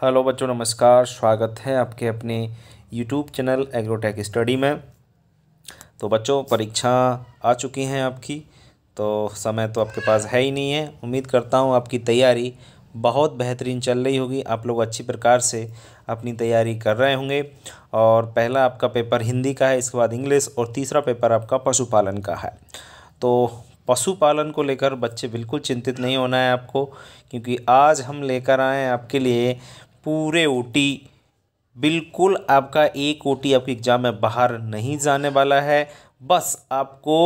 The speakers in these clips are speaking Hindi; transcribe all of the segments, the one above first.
हेलो बच्चों नमस्कार स्वागत है आपके अपने यूट्यूब चैनल एग्रोटेक स्टडी में तो बच्चों परीक्षा आ चुकी हैं आपकी तो समय तो आपके पास है ही नहीं है उम्मीद करता हूँ आपकी तैयारी बहुत बेहतरीन चल रही होगी आप लोग अच्छी प्रकार से अपनी तैयारी कर रहे होंगे और पहला आपका पेपर हिंदी का है इसके बाद इंग्लिश और तीसरा पेपर आपका पशुपालन का है तो पशुपालन को लेकर बच्चे बिल्कुल चिंतित नहीं होना है आपको क्योंकि आज हम लेकर आए हैं आपके लिए पूरे ओ बिल्कुल आपका एक ओ आपके एग्ज़ाम में बाहर नहीं जाने वाला है बस आपको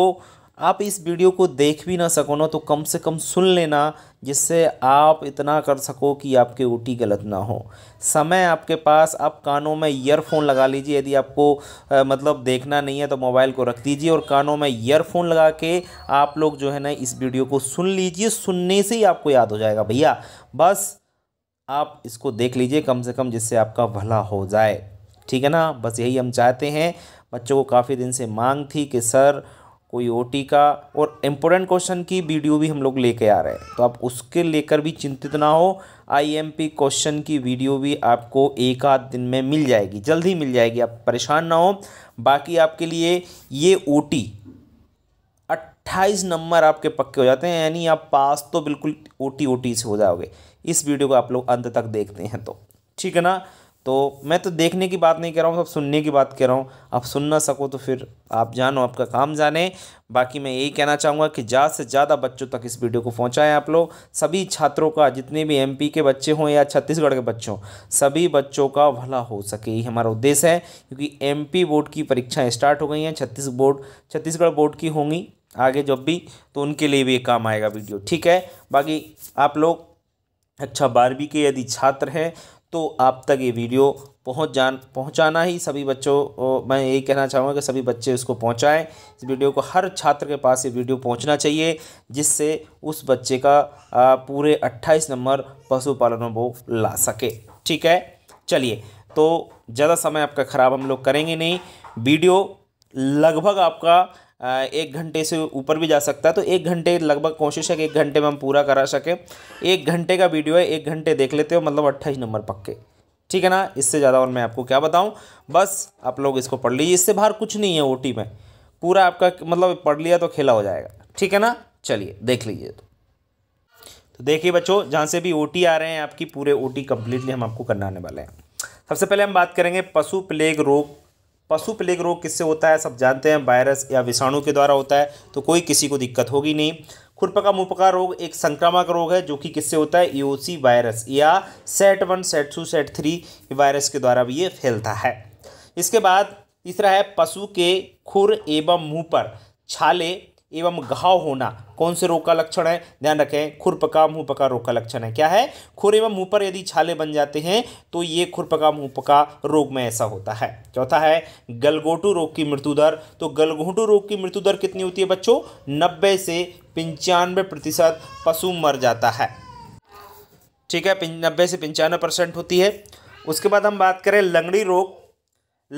आप इस वीडियो को देख भी ना सको ना तो कम से कम सुन लेना जिससे आप इतना कर सको कि आपके ओ गलत ना हो समय आपके पास आप कानों में ईयरफोन लगा लीजिए यदि आपको आ, मतलब देखना नहीं है तो मोबाइल को रख दीजिए और कानों में ईयरफोन लगा के आप लोग जो है ना इस वीडियो को सुन लीजिए सुनने से ही आपको याद हो जाएगा भैया बस आप इसको देख लीजिए कम से कम जिससे आपका भला हो जाए ठीक है ना बस यही हम चाहते हैं बच्चों को काफ़ी दिन से मांग थी कि सर कोई ओटी का और इम्पोर्टेंट क्वेश्चन की वीडियो भी हम लोग लेके आ रहे हैं तो आप उसके लेकर भी चिंतित ना हो आईएमपी क्वेश्चन की वीडियो भी आपको एक आध दिन में मिल जाएगी जल्दी मिल जाएगी आप परेशान ना हो बाकी आपके लिए ये ओटी अट्ठाईस नंबर आपके पक्के हो जाते हैं यानी आप पास तो बिल्कुल ओटी ओटी से हो जाओगे इस वीडियो को आप लोग अंत तक देखते हैं तो ठीक है ना तो मैं तो देखने की बात नहीं कर रहा हूँ सब सुनने की बात कर रहा हूँ आप सुन ना सको तो फिर आप जानो आपका काम जाने बाकी मैं यही कहना चाहूँगा कि ज़्यादा से ज़्यादा बच्चों तक इस वीडियो को पहुँचाएँ आप लोग सभी छात्रों का जितने भी एमपी के बच्चे हों या छत्तीसगढ़ के बच्चों सभी बच्चों का भला हो सके ये हमारा उद्देश्य है क्योंकि एम बोर्ड की परीक्षाएँ स्टार्ट हो गई हैं छत्तीस बोर्ड छत्तीसगढ़ बोर्ड की होंगी आगे जब भी तो उनके लिए भी एक काम आएगा वीडियो ठीक है बाकी आप लोग अच्छा बारहवीं के यदि छात्र हैं तो आप तक ये वीडियो पहुंच जान पहुंचाना ही सभी बच्चों मैं यही कहना चाहूँगा कि सभी बच्चे उसको पहुंचाएं इस वीडियो को हर छात्र के पास ये वीडियो पहुंचना चाहिए जिससे उस बच्चे का पूरे 28 नंबर पशुपालन में वो ला सके ठीक है चलिए तो ज़्यादा समय आपका ख़राब हम लोग करेंगे नहीं वीडियो लगभग आपका एक घंटे से ऊपर भी जा सकता है तो एक घंटे लगभग कोशिश है कि एक घंटे में हम पूरा करा सकें एक घंटे का वीडियो है एक घंटे देख लेते हो मतलब अट्ठाईस नंबर पक्के ठीक है ना इससे ज़्यादा और मैं आपको क्या बताऊँ बस आप लोग इसको पढ़ लीजिए इससे बाहर कुछ नहीं है ओ में पूरा आपका मतलब पढ़ लिया तो खेला हो जाएगा ठीक है ना चलिए देख लीजिए तो तो देखिए बच्चों जहाँ से भी ओटी आ रहे हैं आपकी पूरे ओटी कंप्लीटली हम आपको करने आने वाले हैं सबसे पहले हम बात करेंगे पशु प्लेग रोग पशु प्लेग रोग किससे होता है सब जानते हैं वायरस या विषाणु के द्वारा होता है तो कोई किसी को दिक्कत होगी नहीं खुरपका मुपका रोग एक संक्रामक रोग है जो कि किससे होता है ईओसी e वायरस या set one set two set three virus के द्वारा भी ये फैलता है इसके बाद तीसरा है पशु के खुर एवं मुंह पर छाले एवं घाव होना कौन से रोग का लक्षण है ध्यान रखें खुरपका मुँह पका रोग का लक्षण है क्या है खुर एवं मुँह पर यदि छाले बन जाते हैं तो ये खुरपका मुँह पका रोग में ऐसा होता है चौथा है गलगोटू रोग की मृत्यु दर तो गलगोटू रोग की मृत्यु दर कितनी होती है बच्चों नब्बे से पंचानवे प्रतिशत पशु मर जाता है ठीक है नब्बे से पंचानवे परसेंट होती है उसके बाद हम बात करें लंगड़ी रोग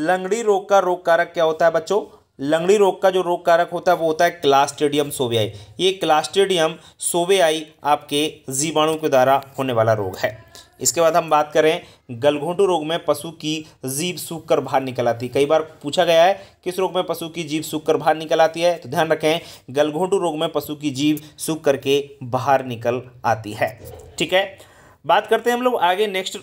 लंगड़ी रोग का रोग कारक क्या होता है बच्चों लंगड़ी रोग का जो रोग कारक होता है वो होता है क्लास्टेडियम सोवेआई ये क्लास्टेडियम सोवेआई आपके जीवाणु के द्वारा होने वाला रोग है इसके बाद हम बात करें गलघोंटू रोग में पशु की जीभ सूख कर बाहर निकल आती है कई बार पूछा गया है किस रोग में पशु की जीभ सूख कर बाहर निकल आती है तो ध्यान रखें गलघोंटू रोग में पशु की जीभ सूख करके बाहर निकल आती है ठीक है बात करते हैं हम लोग आगे नेक्स्ट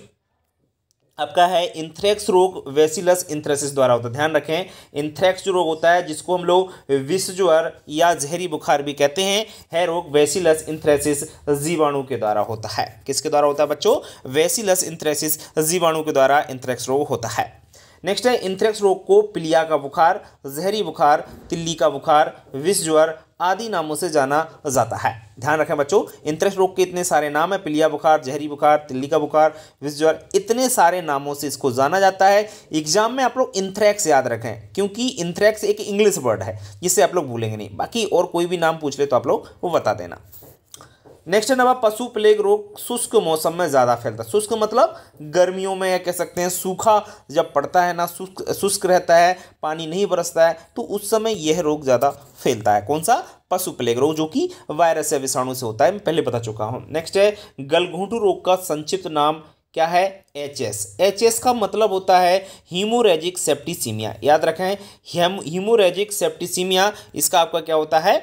आपका है इंथ्रेक्स रोग वेसिलस इंथ्रेसिस द्वारा होता है ध्यान रखें इंथ्रेक्स रोग होता है जिसको हम लोग विषज्वर या जहरी बुखार भी कहते हैं है रोग वेसिलस इंथ्रेसिस जीवाणु के द्वारा होता है किसके द्वारा होता है बच्चों वेसिलस इंथ्रेसिस जीवाणु के द्वारा इंथ्रेक्स रोग होता है नेक्स्ट है इंथ्रेक्स रोग को पिलिया का बुखार जहरी बुखार तिल्ली का बुखार ज्वर आदि नामों से जाना जाता है ध्यान रखें बच्चों इंतरेस्ट रोग के इतने सारे नाम है पिलिया बुखार जहरी बुखार तिल्ली का बुखार विश्वर इतने सारे नामों से इसको जाना जाता है एग्जाम में आप लोग इंथ्रैक्स याद रखें क्योंकि इंथ्रैक्स एक इंग्लिश वर्ड है जिससे आप लोग भूलेंगे नहीं बाकी और कोई भी नाम पूछ ले तो आप लोग वो बता देना नेक्स्ट है नवाब पशु प्लेग रोग शुष्क मौसम में ज़्यादा फैलता है शुष्क मतलब गर्मियों में या कह सकते हैं सूखा जब पड़ता है ना शुष्क शुष्क रहता है पानी नहीं बरसता है तो उस समय यह रोग ज़्यादा फैलता है कौन सा पशु प्लेग रोग जो कि वायरस या विषाणु से होता है मैं पहले बता चुका हूँ नेक्स्ट है गलघूंटू रोग का संक्षिप्त नाम क्या है एच एस एच एस का मतलब होता है हीमोरेजिक सेप्टिसीमिया याद रखें हीमोरेजिक सेप्टिसीमिया इसका आपका क्या होता है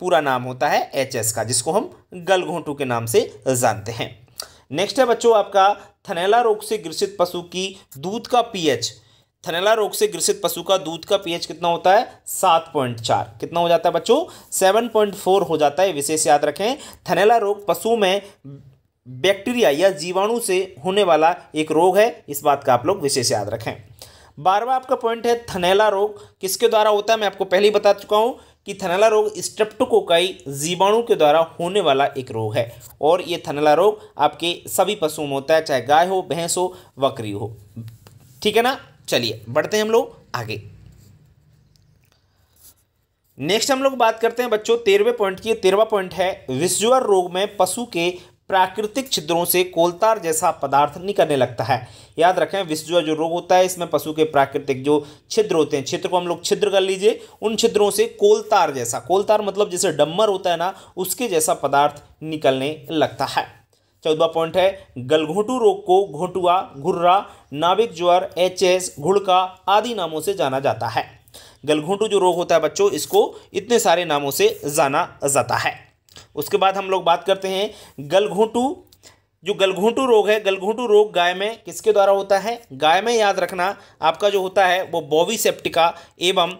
पूरा नाम होता है एच का जिसको हम गलघोंटू के नाम से जानते हैं नेक्स्ट है बच्चों आपका थनेला रोग से ग्रसित पशु की दूध का पीएच थनेला रोग से ग्रसित पशु का दूध का पीएच कितना होता है सात पॉइंट चार कितना हो जाता है बच्चों सेवन पॉइंट फोर हो जाता है विशेष याद रखें थनेला रोग पशु में बैक्टीरिया या जीवाणु से होने वाला एक रोग है इस बात का आप लोग विशेष याद रखें बारवा आपका पॉइंट है थनेला रोग किसके द्वारा होता है मैं आपको पहले ही बता चुका हूँ कि थनला रोग स्ट्रेप्टोकोकाई जीवाणु के द्वारा होने वाला एक रोग है और ये थनला रोग आपके सभी पशुओं में होता है चाहे गाय हो भैंस हो बकरी हो ठीक है ना चलिए बढ़ते हैं हम लोग आगे नेक्स्ट हम लोग बात करते हैं बच्चों तेरहवें पॉइंट की तेरहवा पॉइंट है विजुअल रोग में पशु के प्राकृतिक छिद्रों से कोलतार जैसा पदार्थ निकलने लगता है याद रखें विश्व जो जो रोग होता है इसमें पशु के प्राकृतिक जो छिद्र होते हैं छिद्र को हम लोग छिद्र कर लीजिए उन छिद्रों से कोलतार जैसा कोलतार मतलब जैसे डम्बर होता है ना उसके जैसा पदार्थ निकलने लगता है चौदवा पॉइंट है गलघोटू रोग को घोटुआ घुर्रा नाविक ज्वर एच एस घुड़का आदि नामों से जाना जाता है गलघोंटू जो रोग होता है बच्चों इसको इतने सारे नामों से जाना जाता है उसके बाद हम लोग बात करते हैं गलघोंटू जो गलघोंटू रोग है गलघोंटू रोग गाय में किसके द्वारा होता है गाय में याद रखना आपका जो होता है वो सेप्टिका एवं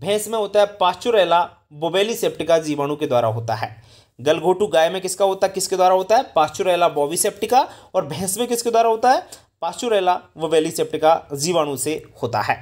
भैंस में होता है पास्चुरेला बोबेली सेप्टिका जीवाणु के द्वारा होता है गलघोंटू गाय में किसका होता है किसके द्वारा होता है पास्चुरेला सेप्टिका और भैंस में किसके द्वारा होता है पास्चुरेला वोबेली सेप्टिका जीवाणु से होता है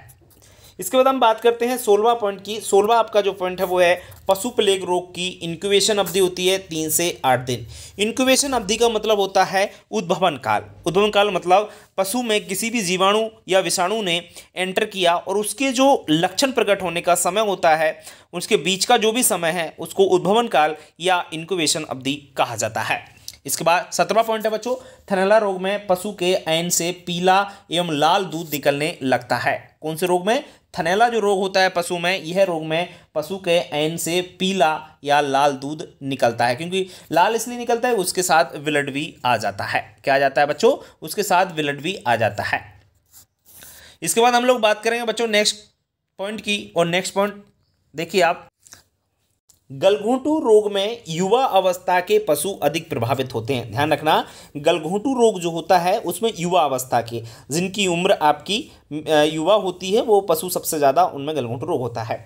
इसके बाद हम बात करते हैं सोलवा पॉइंट की सोलवा आपका जो पॉइंट है वो है पशु प्लेग रोग की इंक्यूबेशन अवधि होती है तीन से आठ दिन इंक्यूबेशन अवधि का मतलब होता है उद्भवन काल उद्भवन काल मतलब पशु में किसी भी जीवाणु या विषाणु ने एंटर किया और उसके जो लक्षण प्रकट होने का समय होता है उसके बीच का जो भी समय है उसको उद्भवन काल या इंक्यूबेशन अवधि कहा जाता है इसके बाद सत्रवा पॉइंट है बच्चों थनला रोग में पशु के ऐन से पीला एवं लाल दूध निकलने लगता है कौन से रोग में थनेला जो रोग होता है पशु में यह रोग में पशु के ऐन से पीला या लाल दूध निकलता है क्योंकि लाल इसलिए निकलता है उसके साथ विलड भी आ जाता है क्या आ जाता है बच्चों उसके साथ विलड भी आ जाता है इसके बाद हम लोग बात करेंगे बच्चों नेक्स्ट पॉइंट की और नेक्स्ट पॉइंट देखिए आप गलघोंटू रोग में युवा अवस्था के पशु अधिक प्रभावित होते हैं ध्यान रखना गलघोंटू रोग जो होता है उसमें युवा अवस्था के जिनकी उम्र आपकी युवा होती है वो पशु सबसे ज़्यादा उनमें गलघोंटू रोग होता है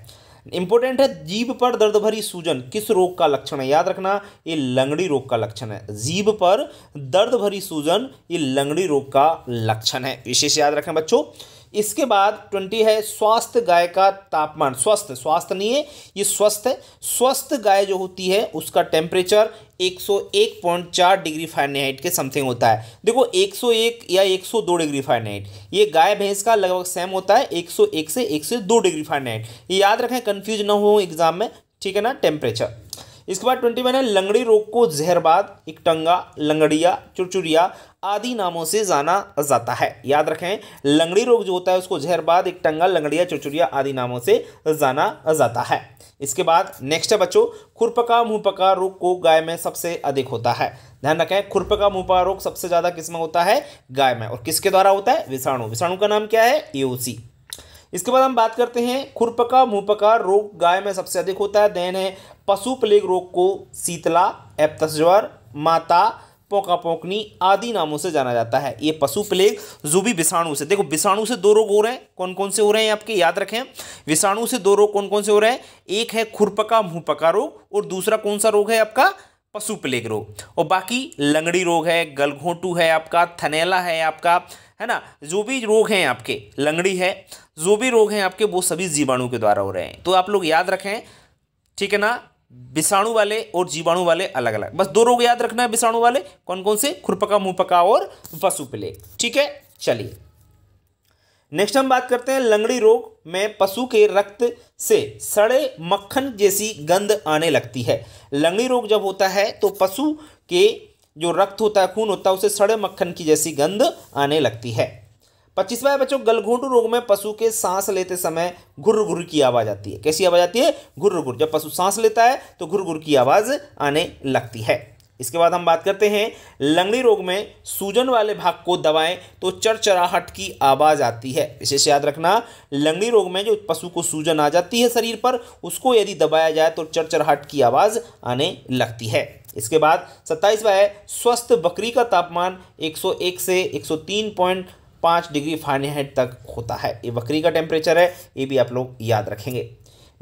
इंपॉर्टेंट है जीभ पर दर्द भरी सूजन किस रोग का लक्षण है याद रखना ये लंगड़ी रोग का लक्षण है जीभ पर दर्द भरी सूजन ये लंगड़ी रोग का लक्षण है विशेष याद रखना बच्चों इसके बाद ट्वेंटी है स्वस्थ गाय का तापमान स्वस्थ स्वस्थ नहीं है ये स्वस्थ है स्वस्थ गाय जो होती है उसका टेम्परेचर 101.4 डिग्री फारेनहाइट के समथिंग होता है देखो 101 या 102 डिग्री फारेनहाइट ये गाय भैंस का लगभग सेम होता है 101 से 102 डिग्री फारेनहाइट ये याद रखें कन्फ्यूज ना हो एग्जाम में ठीक है ना टेम्परेचर इसके बाद ट्वेंटी वन है लंगड़ी रोग को जहरबाद इकटंगा लंगड़िया चुरचुरिया आदि नामों से जाना जाता है याद रखें लंगड़ी रोग जो होता है उसको जहरबाद इकटंगा लंगड़िया चुरचुरिया आदि नामों से जाना जाता है इसके बाद नेक्स्ट है बच्चों खुरपका मुंहपका रोग को गाय में सबसे अधिक होता है ध्यान रखें खुरपका मुंहपका रोग सबसे ज़्यादा किस होता है गाय में और किसके द्वारा होता है विषाणु विषाणु का नाम क्या है ईओसी इसके बाद हम बात करते हैं खुरपका मुंहपका रोग गाय में सबसे अधिक होता है देन है पशु प्लेग रोग को शीतला एप्तस्वर माता पोका पोकनी आदि नामों से जाना जाता है ये पशु प्लेग जो भी विषाणु से देखो विषाणु से दो रोग हो रहे हैं कौन कौन से हो रहे हैं आपके याद रखें विषाणु से दो रोग कौन कौन से हो रहे हैं एक है खुरपका मुंहपका रोग और दूसरा कौन सा रोग है आपका पशु प्लेग रोग और बाकी लंगड़ी रोग है गलघोंटू है आपका थनेला है आपका है ना जो भी रोग हैं आपके लंगड़ी है जो भी रोग हैं आपके वो सभी जीवाणु के द्वारा हो रहे हैं तो आप लोग याद रखें ठीक है ना विषाणु वाले और जीवाणु वाले अलग अलग बस दो रोग याद रखना है विषाणु वाले कौन कौन से खुरपका मुंहपका और पशु पिले ठीक है चलिए नेक्स्ट हम बात करते हैं लंगड़ी रोग में पशु के रक्त से सड़े मक्खन जैसी गंध आने लगती है लंगड़ी रोग जब होता है तो पशु के जो रक्त होता है खून होता है उसे सड़े मक्खन की जैसी गंध आने लगती है पच्चीसवा बच्चों गलघोंटू रोग में पशु के सांस लेते समय घुर्र घुर की आवाज़ आती है कैसी आवाज़ आती है घुर्र घुर जब पशु सांस लेता है तो घुर घुर की आवाज़ आने लगती है इसके बाद हम बात करते हैं लंगड़ी रोग में सूजन वाले भाग को दबाएं तो चरचराहट की आवाज़ आती है विशेष याद रखना लंगड़ी रोग में जो पशु को सूजन आ जाती है शरीर पर उसको यदि दबाया जाए तो चरचराहट की आवाज़ आने लगती है इसके बाद सत्ताईसवा है स्वस्थ बकरी का तापमान 101 से 103.5 डिग्री फारेनहाइट तक होता है ये बकरी का टेम्परेचर है ये भी आप लोग याद रखेंगे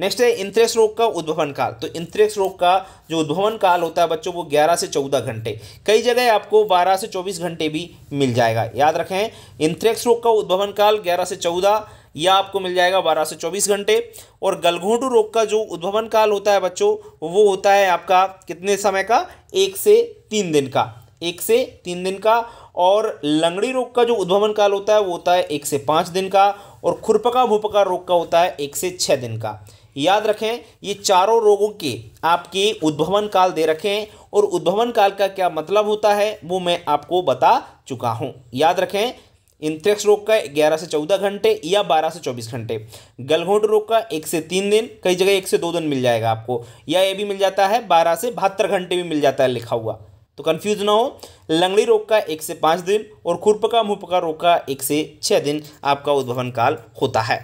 नेक्स्ट है इंत्रेक्स रोग का उद्भवन काल तो इंत्रेक्स रोग का जो उद्भवन काल होता है बच्चों वो 11 से 14 घंटे कई जगह आपको 12 से 24 घंटे भी मिल जाएगा याद रखें इंत्रेक्स रोग का उद्भवन काल 11 से चौदह यह आपको मिल जाएगा बारह से चौबीस घंटे और गलघोंटू रोग का जो उद्भवन काल होता है बच्चों वो होता है आपका कितने समय का एक से तीन दिन का एक से तीन दिन का और लंगड़ी रोग का जो उद्भवन काल होता है वो होता है एक से पाँच दिन का और खुरपका भूपका रोग का होता है एक से छः दिन का याद रखें ये चारों रोगों के आपके उद्भवन काल दे रखें और उद्भवन काल का क्या मतलब होता है वो मैं आपको बता चुका हूँ याद रखें इंथ्रेक्स रोग का ग्यारह से चौदह घंटे या बारह से चौबीस घंटे गलघोंट रोग का एक से तीन दिन कई जगह एक से दो दिन मिल जाएगा आपको या ये भी मिल जाता है बारह से बहत्तर घंटे भी मिल जाता है लिखा हुआ तो कंफ्यूज ना हो लंगड़ी रोग का एक से पाँच दिन और खुरपका मुहपका रोग का एक से छः दिन आपका उद्भवन काल होता है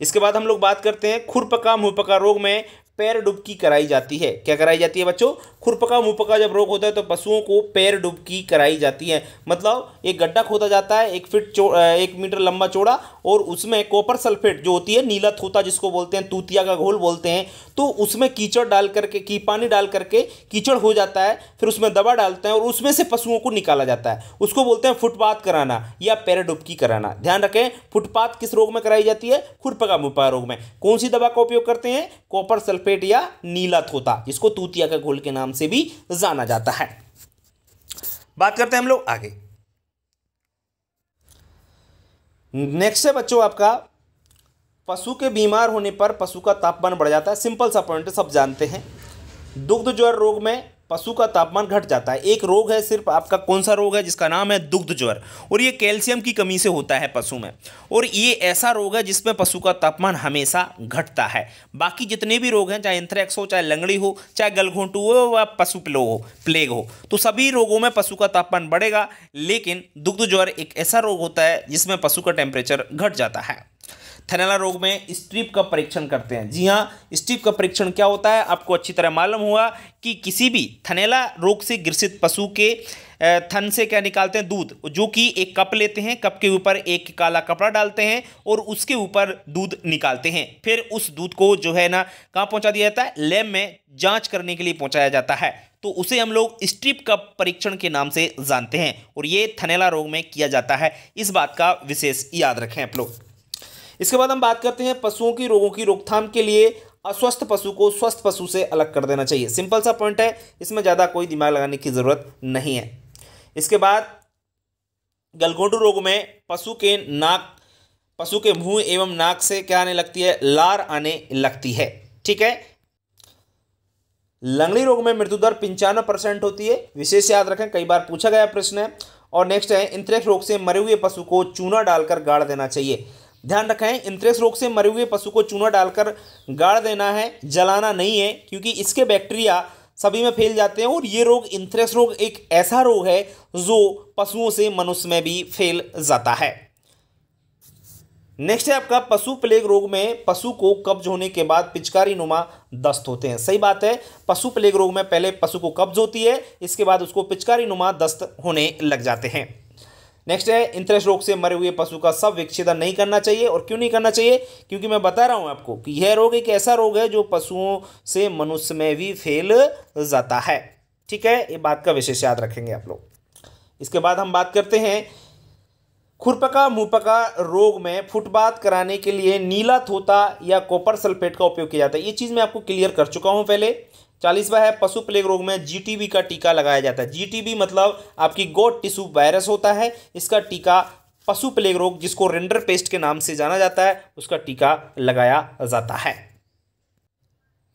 इसके बाद हम लोग बात करते हैं खुरपका मुहपका रोग में पैर डुबकी कराई जाती है क्या कराई जाती है बच्चों खुरपका मुंहपका जब रोग होता है तो पशुओं को पैर डुबकी कराई जाती है मतलब एक गड्ढा खोदा जाता है एक फिट एक मीटर लंबा चौड़ा और उसमें कॉपर सल्फेट जो होती है नीला थोता जिसको बोलते हैं तूतिया का घोल बोलते हैं तो उसमें कीचड़ डाल करके की पानी डाल करके कीचड़ हो जाता है फिर उसमें दवा डालते हैं और उसमें से पशुओं को निकाला जाता है उसको बोलते हैं फुटपाथ कराना या पैर डुबकी कराना ध्यान रखें फुटपाथ किस रोग में कराई जाती है खुरपका मुंहपका रोग में कौन सी दवा का उपयोग करते हैं कॉपर सल्फेट पेट या नीला थोता जिसको तूतिया का घोल के नाम से भी जाना जाता है बात करते हैं हम लोग आगे नेक्स्ट है बच्चों आपका पशु के बीमार होने पर पशु का तापमान बढ़ जाता है सिंपल सा पॉइंट सब जानते हैं दुग्ध ज्वर रोग में पशु का तापमान घट जाता है एक रोग है सिर्फ आपका कौन सा रोग है जिसका नाम है दुग्ध ज्वर और ये कैल्शियम की कमी से होता है पशु में और ये ऐसा रोग है जिसमें पशु का तापमान हमेशा घटता है बाकी जितने भी रोग हैं चाहे इंथ्रैक्स हो चाहे लंगड़ी हो चाहे गलघोंटू हो या पशु प्लो हो प्लेग हो तो सभी रोगों में पशु का तापमान बढ़ेगा लेकिन दुग्ध ज्वर एक ऐसा रोग होता है जिसमें पशु का टेम्परेचर घट जाता है थनेला रोग में स्ट्रिप का परीक्षण करते हैं जी हाँ स्ट्रिप का परीक्षण क्या होता है आपको अच्छी तरह मालूम हुआ कि किसी भी थनेला रोग से ग्रसित पशु के थन से क्या निकालते हैं दूध जो कि एक कप लेते हैं कप के ऊपर एक काला कपड़ा डालते हैं और उसके ऊपर दूध निकालते हैं फिर उस दूध को जो है ना कहाँ पहुँचा दिया जाता है लैब में जांच करने के लिए पहुँचाया जाता है तो उसे हम लोग स्ट्रिप का परीक्षण के नाम से जानते हैं और ये थनेला रोग में किया जाता है इस बात का विशेष याद रखें आप लोग इसके बाद हम बात करते हैं पशुओं की रोगों की रोकथाम के लिए अस्वस्थ पशु को स्वस्थ पशु से अलग कर देना चाहिए सिंपल सा पॉइंट है इसमें ज़्यादा कोई दिमाग लगाने की ज़रूरत नहीं है इसके बाद गलगोंडू रोग में पशु के नाक पशु के मुंह एवं नाक से क्या आने लगती है लार आने लगती है ठीक है लंगड़ी रोग में मृत्यु दर पंचानवे परसेंट होती है विशेष याद रखें कई बार पूछा गया प्रश्न है और नेक्स्ट है इंत्रेक्ष रोग से मरे हुए पशु को चूना डालकर गाड़ देना चाहिए ध्यान रखें इंत्रेस रोग से मरे हुए पशु को चूना डालकर गाड़ देना है जलाना नहीं है क्योंकि इसके बैक्टीरिया सभी में फैल जाते हैं और ये रोग इंथ्रेस रोग एक ऐसा रोग है जो पशुओं से मनुष्य में भी फैल जाता है नेक्स्ट है आपका पशु प्लेग रोग में पशु को कब्ज होने के बाद पिचकारी नुमा दस्त होते हैं सही बात है पशु प्लेग रोग में पहले पशु को कब्ज होती है इसके बाद उसको पिचकारी नुमा दस्त होने लग जाते हैं नेक्स्ट है इंथ्रेस रोग से मरे हुए पशु का सब विच्छेदन नहीं करना चाहिए और क्यों नहीं करना चाहिए क्योंकि मैं बता रहा हूँ आपको कि यह रोग एक ऐसा रोग है जो पशुओं से मनुष्य में भी फैल जाता है ठीक है ये बात का विशेष याद रखेंगे आप लोग इसके बाद हम बात करते हैं खुरपका मुहपका रोग में फुटबाथ कराने के लिए नीला थोता या कॉपर सल्फेट का उपयोग किया जाता है ये चीज़ मैं आपको क्लियर कर चुका हूँ पहले चालीसवा है पशु प्लेग रोग में जीटीबी का टीका लगाया जाता है जीटीबी मतलब आपकी गोट टिश्यू वायरस होता है इसका टीका पशु प्लेग रोग जिसको रेंडर पेस्ट के नाम से जाना जाता है उसका टीका लगाया जाता है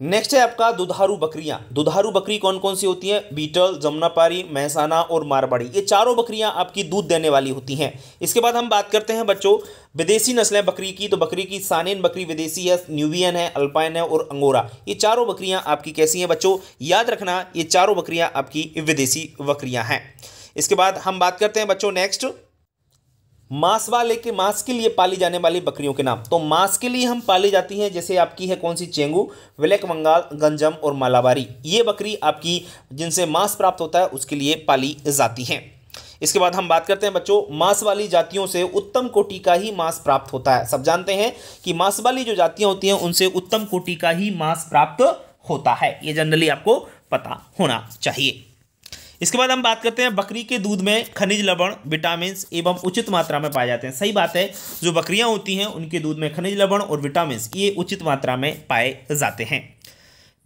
नेक्स्ट है आपका दुधारू बकरियां दुधारू बकरी कौन कौन सी होती हैं बीटल जमुनापारी महसाना और मारवाड़ी ये चारों बकरियां आपकी दूध देने वाली होती हैं इसके बाद हम बात करते हैं बच्चों विदेशी नस्लें बकरी की तो बकरी की सानेन बकरी विदेशी है न्यूवियन है अल्पाइन है और अंगोरा ये चारों बकरियाँ आपकी कैसी हैं बच्चों याद रखना ये चारों बकरियाँ आपकी विदेशी बकरियाँ हैं इसके बाद हम बात करते हैं बच्चों नेक्स्ट मांस वाले के मांस के लिए पाली जाने वाली बकरियों के नाम तो मांस के लिए हम पाली जाती हैं जैसे आपकी है कौन सी चेंगू ब्लैक बंगाल गंजम और मालाबारी ये बकरी आपकी जिनसे मांस प्राप्त होता है उसके लिए पाली जाती हैं इसके बाद हम बात करते हैं बच्चों मांस वाली जातियों से उत्तम कोटि का ही मांस प्राप्त होता है सब जानते हैं कि मांस वाली जो जातियाँ होती हैं उनसे उत्तम कोटि का ही मांस प्राप्त होता है ये जनरली आपको पता होना चाहिए इसके बाद हम बात करते हैं बकरी के दूध में खनिज लवण विटामिन एवं उचित मात्रा में पाए जाते हैं सही बात है जो बकरियाँ होती हैं उनके दूध में खनिज लवण और विटामिन ये उचित मात्रा में पाए जाते हैं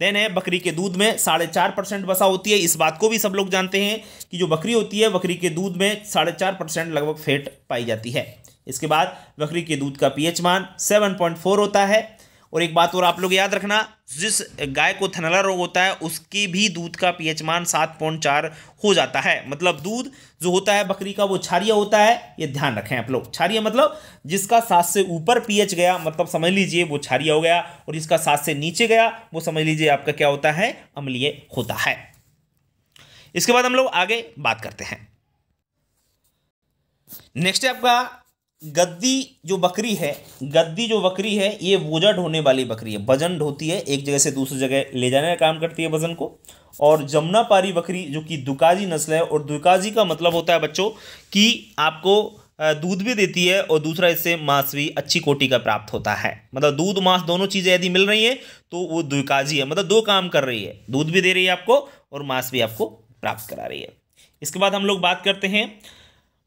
देन है बकरी के दूध में साढ़े चार परसेंट वसा होती है इस बात को भी सब लोग जानते हैं कि जो बकरी होती है बकरी के दूध में साढ़े चार परसेंट लगभग फेट पाई जाती है इसके बाद बकरी के दूध का पीएच मान सेवन पॉइंट फोर होता है और एक बात और आप लोग याद रखना जिस गाय को थनला रोग होता है उसके भी दूध का पीएच मान सात पॉइंट चार हो जाता है मतलब दूध जो होता है बकरी का वो छारिया होता है ये ध्यान रखें आप लोग छारिया मतलब जिसका सात से ऊपर पीएच गया मतलब समझ लीजिए वो छारिया हो गया और जिसका सात से नीचे गया वो समझ लीजिए आपका क्या होता है अम्लीय होता है इसके बाद हम लोग आगे बात करते हैं नेक्स्ट है आपका गद्दी जो बकरी है गद्दी जो बकरी है ये वोजा ढोने वाली बकरी है वजन ढोती है एक जगह से दूसरी जगह ले जाने का काम करती है वजन को और जमुनापारी बकरी जो कि दुकाजी नस्ल है और दुकाजी का मतलब होता है बच्चों कि आपको दूध भी देती है और दूसरा इससे मांस भी अच्छी कोटि का प्राप्त होता है मतलब दूध मांस दोनों चीज़ें यदि मिल रही हैं तो वो द्विकाजी है मतलब दो काम कर रही है दूध भी दे रही है आपको और मांस भी आपको प्राप्त करा रही है इसके बाद हम लोग बात करते हैं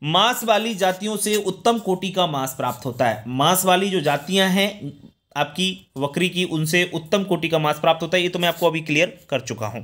मांस वाली जातियों से उत्तम कोटि का मांस प्राप्त होता है मांस वाली जो जातियां हैं आपकी वक्री की उनसे उत्तम कोटि का मांस प्राप्त होता है ये तो मैं आपको अभी क्लियर कर चुका हूं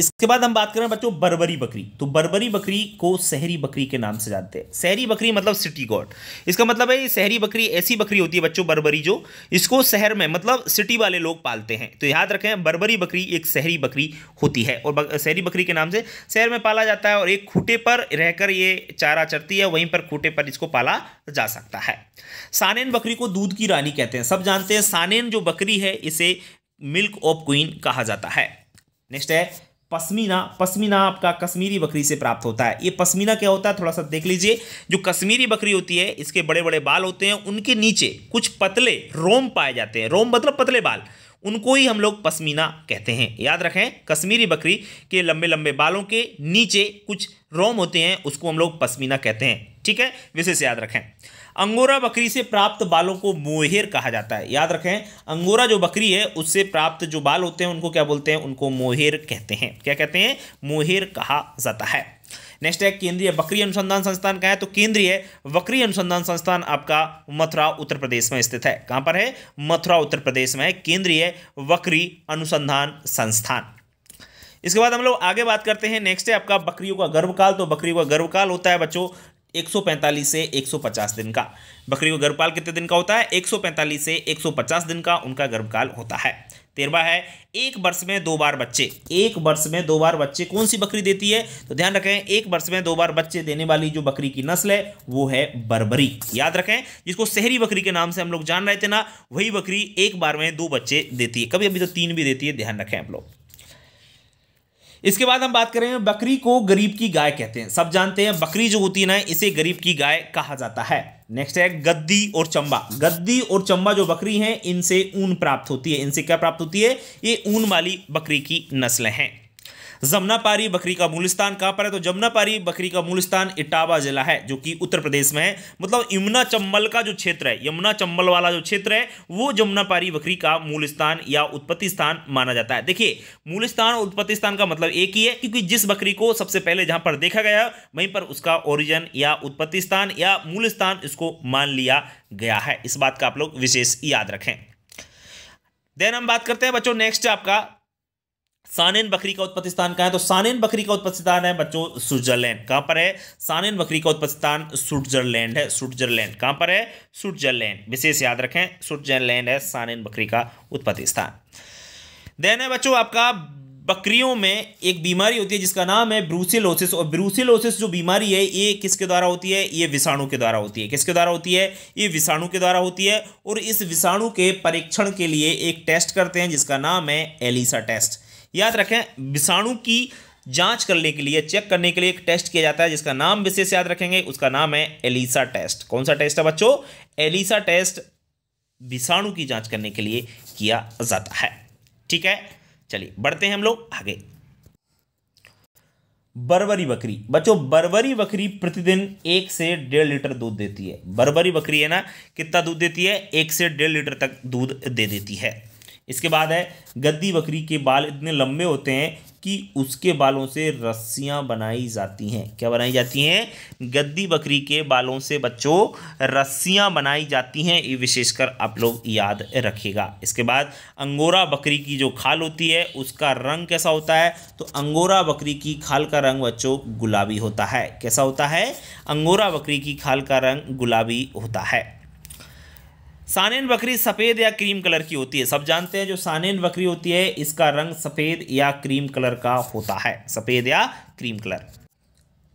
इसके बाद हम बात करें बच्चों बरबरी बकरी तो बरबरी बकरी को शहरी बकरी के नाम से जानते हैं शहरी बकरी मतलब सिटी गॉड इसका मतलब है शहरी बकरी ऐसी बकरी होती है बच्चों बरबरी जो इसको शहर में मतलब सिटी वाले लोग पालते हैं तो याद रखें बरबरी बकरी एक शहरी बकरी होती है और शहरी बकरी के नाम से शहर में पाला जाता है और एक खूटे पर रहकर ये चारा चरती है वहीं पर खूटे पर इसको पाला जा सकता है सानेन बकरी को दूध की रानी कहते हैं सब जानते हैं सानेन जो बकरी है इसे मिल्क ऑफ क्वीन कहा जाता है नेक्स्ट है पश्मीना पश्मीना आपका कश्मीरी बकरी से प्राप्त होता है ये पश्मीना क्या होता है थोड़ा सा देख लीजिए जो कश्मीरी बकरी होती है इसके बड़े बड़े बाल होते हैं उनके नीचे कुछ पतले रोम पाए जाते हैं रोम मतलब पतले बाल उनको ही हम लोग पश्मीना कहते हैं याद रखें कश्मीरी बकरी के लंबे लंबे बालों के नीचे कुछ रोम होते हैं उसको हम लोग पश्मीना कहते हैं ठीक है विशेष याद रखें अंगोरा बकरी से प्राप्त बालों को मोहेर कहा जाता है याद रखें अंगोरा जो बकरी है उससे प्राप्त जो बाल होते हैं उनको क्या बोलते हैं उनको मोहेर कहते हैं क्या कहते हैं मोहेर कहा जाता है नेक्स्ट है केंद्रीय बकरी अनुसंधान संस्थान का है तो केंद्रीय बकरी अनुसंधान संस्थान आपका मथुरा उत्तर प्रदेश में स्थित है कहां पर है मथुरा उत्तर प्रदेश में है केंद्रीय बकरी अनुसंधान संस्थान इसके बाद हम लोग आगे बात करते हैं नेक्स्ट है आपका बकरियों का गर्भकाल तो बकरियों का गर्भकाल होता है बच्चों 145 से 150 दिन का बकरी का गर्भकाल कितने दिन का होता है 145 से 150 दिन का उनका गर्भकाल होता है तेरवा है एक वर्ष में दो बार बच्चे एक वर्ष में दो बार बच्चे कौन सी बकरी देती है तो ध्यान रखें एक वर्ष में दो बार बच्चे देने वाली जो बकरी की नस्ल है वो है बर्बरी याद रखें जिसको शहरी बकरी के नाम से हम लोग जान रहे थे ना वही बकरी एक बार में दो बच्चे देती है कभी अभी तो तीन भी देती है ध्यान रखें आप लोग इसके बाद हम बात करें बकरी को गरीब की गाय कहते हैं सब जानते हैं बकरी जो होती है ना इसे गरीब की गाय कहा जाता है नेक्स्ट है गद्दी और चंबा गद्दी और चंबा जो बकरी हैं इनसे ऊन प्राप्त होती है इनसे क्या प्राप्त होती है ये ऊन वाली बकरी की नस्लें हैं जमुनापारी बकरी का मूल स्थान कहां पर है तो जमुनापारी बकरी का मूल स्थान इटावा जिला है जो कि उत्तर प्रदेश में है मतलब यमुना चंबल का जो क्षेत्र है यमुना चंबल वाला जो क्षेत्र है वो जमुनापारी बकरी का मूल स्थान या उत्पत्ति स्थान माना जाता है देखिए मूल स्थान और उत्पत्ति स्थान का मतलब एक ही है क्योंकि जिस बकरी को सबसे पहले जहां पर देखा गया वहीं पर उसका ओरिजन या उत्पत्ति स्थान या मूल स्थान इसको मान लिया गया है इस बात का आप लोग विशेष याद रखें देन हम बात करते हैं बच्चों नेक्स्ट आपका सानेन बकरी का उत्पत्ति स्थान कहाँ है तो सानेन बकरी का उत्पत्ति स्थान है बच्चों स्विट्जरलैंड कहाँ पर है सानेन बकरी का उत्पत्ति स्थान स्विट्जरलैंड है स्विट्जरलैंड कहाँ पर है स्विट्जरलैंड विशेष याद रखें स्विट्जरलैंड है सानेन बकरी का उत्पत्ति स्थान देन है बच्चों आपका बकरियों में एक बीमारी होती है जिसका नाम है ब्रूसिलोसिस और ब्रूसिलोसिस जो बीमारी है ये किसके द्वारा होती है ये विषाणु के द्वारा होती है किसके द्वारा होती है ये विषाणु के द्वारा होती है और इस विषाणु के परीक्षण के लिए एक टेस्ट करते हैं जिसका नाम है एलिसा टेस्ट याद रखें विषाणु की जांच करने के लिए चेक करने के लिए एक टेस्ट किया जाता है जिसका नाम विशेष याद रखेंगे उसका नाम है एलिसा टेस्ट कौन सा टेस्ट है बच्चों एलिसा टेस्ट विषाणु की जांच करने के लिए किया जाता है ठीक है चलिए बढ़ते हैं हम लोग आगे बर्बरी बकरी बच्चों बर्बरी बकरी प्रतिदिन एक से डेढ़ लीटर दूध देती है बर्बरी बकरी है ना कितना दूध देती है एक से डेढ़ लीटर तक दूध दे देती है इसके बाद है गद्दी बकरी के बाल इतने लंबे होते हैं कि उसके बालों से रस्सियाँ बनाई जाती हैं क्या बनाई जाती हैं गद्दी बकरी के बालों से बच्चों रस्सियाँ बनाई जाती हैं ये विशेषकर आप लोग याद रखिएगा इसके बाद अंगोरा बकरी की जो खाल होती है उसका रंग कैसा होता है तो अंगोरा बकरी की खाल का रंग बच्चों गुलाबी होता है कैसा होता है अंगोरा बकरी की खाल का रंग गुलाबी होता है सानेन बकरी सफ़ेद या क्रीम कलर की होती है सब जानते हैं जो सानेन बकरी होती है इसका रंग सफ़ेद या क्रीम कलर का होता है सफ़ेद या क्रीम कलर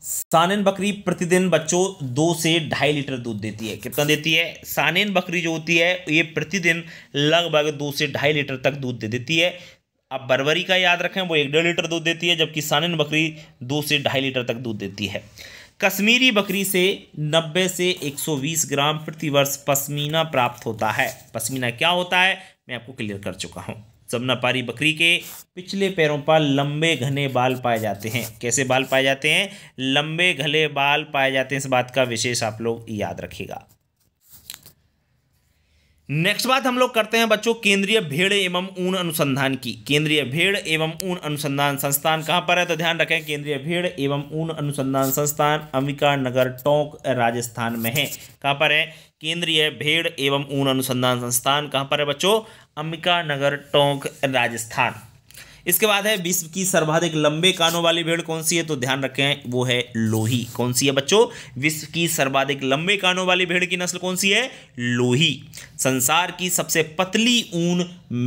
सानेन बकरी प्रतिदिन बच्चों दो से ढाई लीटर दूध देती है कितना देती है सानेन बकरी जो होती है ये प्रतिदिन लगभग दो से ढाई लीटर तक दूध दे देती है आप बरवरी का याद रखें वो एक डेढ़ लीटर दूध देती है जबकि सानेन बकरी दो से ढाई लीटर तक दूध देती है कश्मीरी बकरी से 90 से 120 ग्राम प्रतिवर्ष पश्मीना प्राप्त होता है पश्मीना क्या होता है मैं आपको क्लियर कर चुका हूँ जमुनापारी बकरी के पिछले पैरों पर लंबे घने बाल पाए जाते हैं कैसे बाल पाए जाते हैं लंबे घले बाल पाए जाते हैं इस बात का विशेष आप लोग याद रखिएगा नेक्स्ट बात हम लोग करते हैं बच्चों केंद्रीय भेड़ एवं ऊन अनुसंधान की केंद्रीय भेड़ एवं ऊन अनुसंधान संस्थान कहाँ पर है तो ध्यान रखें केंद्रीय भेड़ एवं ऊन अनुसंधान संस्थान अंबिका नगर टोंक राजस्थान में है कहाँ पर है केंद्रीय भेड़ एवं ऊन अनुसंधान संस्थान कहाँ पर है बच्चों अंबिका नगर टोंक राजस्थान इसके बाद है विश्व की सर्वाधिक लंबे कानों वाली भेड़ कौन सी है तो ध्यान रखें वो है लोही कौन सी है बच्चों विश्व की सर्वाधिक लंबे कानों वाली भेड़ की नस्ल कौन सी है लोही संसार की सबसे पतली ऊन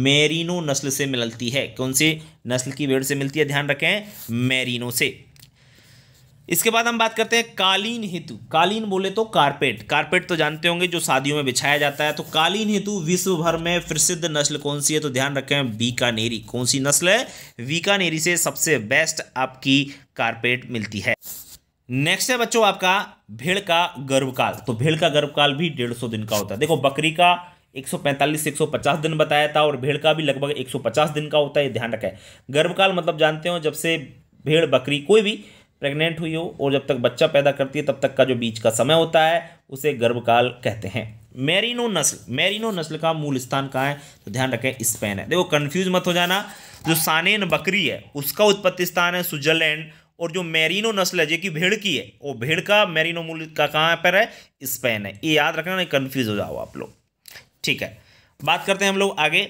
मेरिनो नस्ल से मिलती है कौन सी नस्ल की भेड़ से मिलती है ध्यान रखें मेरिनो से इसके बाद हम बात करते हैं कालीन हेतु कालीन बोले तो कारपेट कारपेट तो जानते होंगे जो शादियों में बिछाया जाता है तो कालीन हेतु विश्व भर में प्रसिद्ध नस्ल कौन सी है तो ध्यान रखें बीकानेरी कौन सी नस्ल है बीकानेरी से सबसे बेस्ट आपकी कारपेट मिलती है नेक्स्ट है बच्चों आपका भेड़ का गर्भकाल तो भेड़ का गर्भकाल भी डेढ़ सौ दिन का होता है देखो बकरी का 145 से 150 दिन बताया था और भेड़ का भी लगभग 150 दिन का होता है ध्यान रखें गर्भकाल मतलब जानते हो जब से भेड़ बकरी कोई भी प्रेग्नेंट हुई हो और जब तक बच्चा पैदा करती है तब तक का जो बीच का समय होता है उसे गर्भकाल कहते हैं मेरिनो नस्ल मेरिनो नस्ल का मूल स्थान कहाँ है तो ध्यान रखें स्पेन है देखो कन्फ्यूज मत हो जाना जो सानेन बकरी है उसका उत्पत्ति स्थान है स्विट्जरलैंड और जो मेरिनो नस्ल है जो कि भेड़ की है वो भेड़ का मेरिनो मूल का कहाँ पर है स्पेन है ये याद रखना नहीं कन्फ्यूज हो जाओ आप लोग ठीक है बात करते हैं हम लोग आगे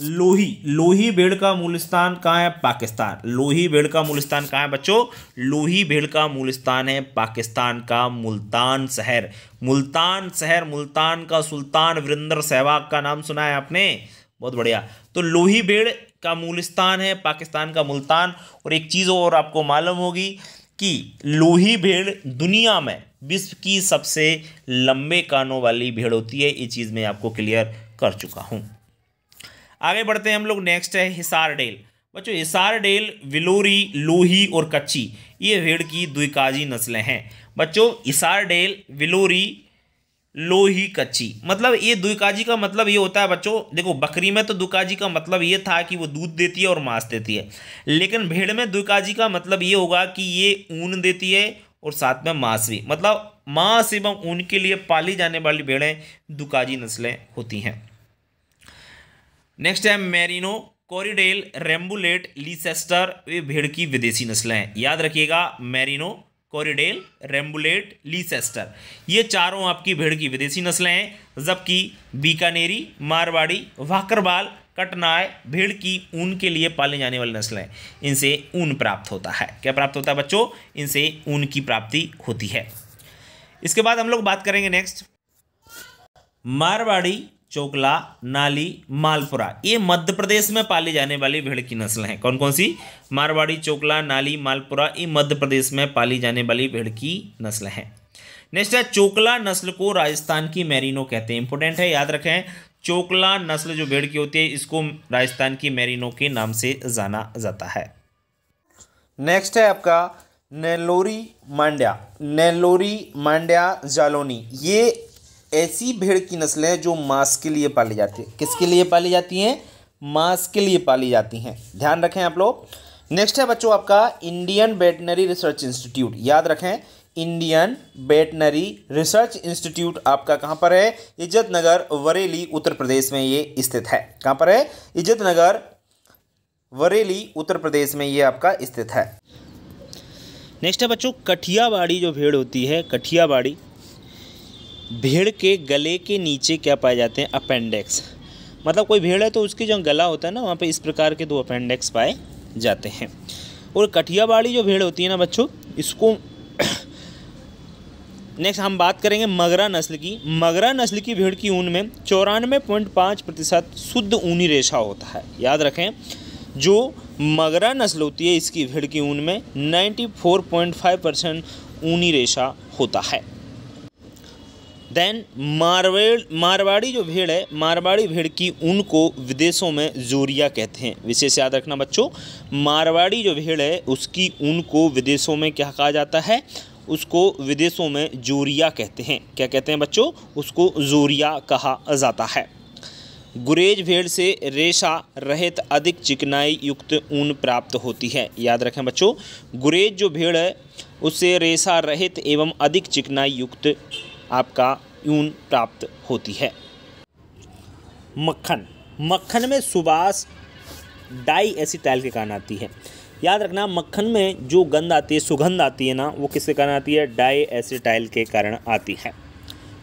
लोही लोही भेड़ का मूल स्थान कहाँ है पाकिस्तान लोही भेड़ का मूल स्थान कहाँ है बच्चों लोही भेड़ का मूल स्थान है पाकिस्तान का मुल्तान शहर मुल्तान शहर मुल्तान का सुल्तान वरिंदर सहवाग का नाम सुना है आपने बहुत बढ़िया तो लोही भेड़ का मूल स्थान है पाकिस्तान का मुल्तान और एक चीज़ और आपको मालूम होगी कि लोही भेड़ दुनिया में विश्व की सबसे लंबे कानों वाली भेड़ होती है ये चीज़ मैं आपको क्लियर कर चुका हूँ आगे बढ़ते हैं हम लोग नेक्स्ट है हिसार डेल बच्चों हिसार डेल विलोरी लोही और कच्ची ये भेड़ की द्विकाजी नस्लें हैं बच्चों हिसार डेल विलोरी लोही कच्ची मतलब ये दुकाजी का मतलब ये होता है बच्चों देखो बकरी में तो दुकाजी का मतलब ये था कि वो दूध देती है और मांस देती है लेकिन भेड़ में दुकाजी का मतलब ये होगा कि ये ऊन देती है और साथ में मांस भी मतलब मांस एवं ऊन के लिए पाली जाने वाली भेड़ें दुकाजी नस्लें होती हैं नेक्स्ट है मेरिनो कोरिडेल रेम्बुलेट लीसेस्टर वे भेड़ की विदेशी नस्लें हैं याद रखिएगा मेरिनो कोरिडेल रेम्बुलेट लीसेस्टर ये चारों आपकी भेड़ की विदेशी नस्लें हैं जबकि बीकानेरी मारवाड़ी वाकरबाल कटनाय भेड़ की ऊन के लिए पाले जाने वाली नस्लें इनसे ऊन प्राप्त होता है क्या प्राप्त होता है बच्चों इनसे ऊन की प्राप्ति होती है इसके बाद हम लोग बात करेंगे नेक्स्ट मारवाड़ी चोकला नाली मालपुरा ये मध्य प्रदेश में पाली जाने वाली भेड़ की नस्ल हैं कौन कौन सी मारवाड़ी चोकला नाली मालपुरा ये मध्य प्रदेश में पाली जाने वाली भेड़ की नस्ल है नेक्स्ट है चोकला नस्ल को राजस्थान की मैरिनो कहते हैं इंपोर्टेंट है याद रखें चोकला नस्ल जो भेड़ की होती है इसको राजस्थान की मैरिनो के नाम से जाना जाता है नेक्स्ट है आपका नेलोरी मांड्या नेलोरी मांड्या जालोनी ये ऐसी भेड़ की नस्लें हैं जो मांस के लिए पाली जाती है किसके लिए पाली जाती हैं मांस के लिए पाली जाती हैं ध्यान रखें आप लोग नेक्स्ट है बच्चों आपका इंडियन वेटनरी रिसर्च इंस्टीट्यूट याद रखें इंडियन वेटनरी रिसर्च इंस्टीट्यूट आपका कहाँ पर है इज्जत नगर वरेली उत्तर प्रदेश में ये स्थित है कहाँ पर है इज्जत नगर वरेली उत्तर प्रदेश में ये आपका स्थित है नेक्स्ट है बच्चों कठियावाड़ी जो भेड़ होती है कठियावाड़ी भेड़ के गले के नीचे क्या पाए जाते हैं अपेंडिक्स मतलब कोई भेड़ है तो उसकी जो गला होता है ना वहाँ पे इस प्रकार के दो अपेंडिक्स पाए जाते हैं और कठियाबाड़ी जो भेड़ होती है ना बच्चों इसको नेक्स्ट हम बात करेंगे मगरा नस्ल की मगरा नस्ल की भेड़ की ऊन में चौरानवे पॉइंट पाँच प्रतिशत शुद्ध ऊनी रेशा होता है याद रखें जो मगरा नस्ल होती है इसकी भेड़ की ऊन में 94.5 परसेंट ऊनी रेशा होता है देन मारवेड़ मारवाड़ी जो भेड़ है मारवाड़ी भेड़ की ऊन को विदेशों में जोरिया कहते हैं विशेष याद रखना बच्चों मारवाड़ी जो भेड़ है उसकी ऊन को विदेशों में क्या कहा जाता है उसको विदेशों में जोरिया कहते हैं क्या कहते हैं बच्चों उसको जोरिया कहा जाता है गुरेज भेड़ से रेशा रहित अधिक चिकनाई युक्त ऊन प्राप्त होती है याद रखें बच्चों गुरेज जो भेड़ है उससे रेशा रहित एवं अधिक चिकनाई युक्त आपका ऊन प्राप्त होती है मक्खन मक्खन में सुबास डाई एसिटाइल के कारण आती है याद रखना मक्खन में जो गंध आती है सुगंध आती है ना वो किसके कारण आती है डाई एसिटाइल के कारण आती है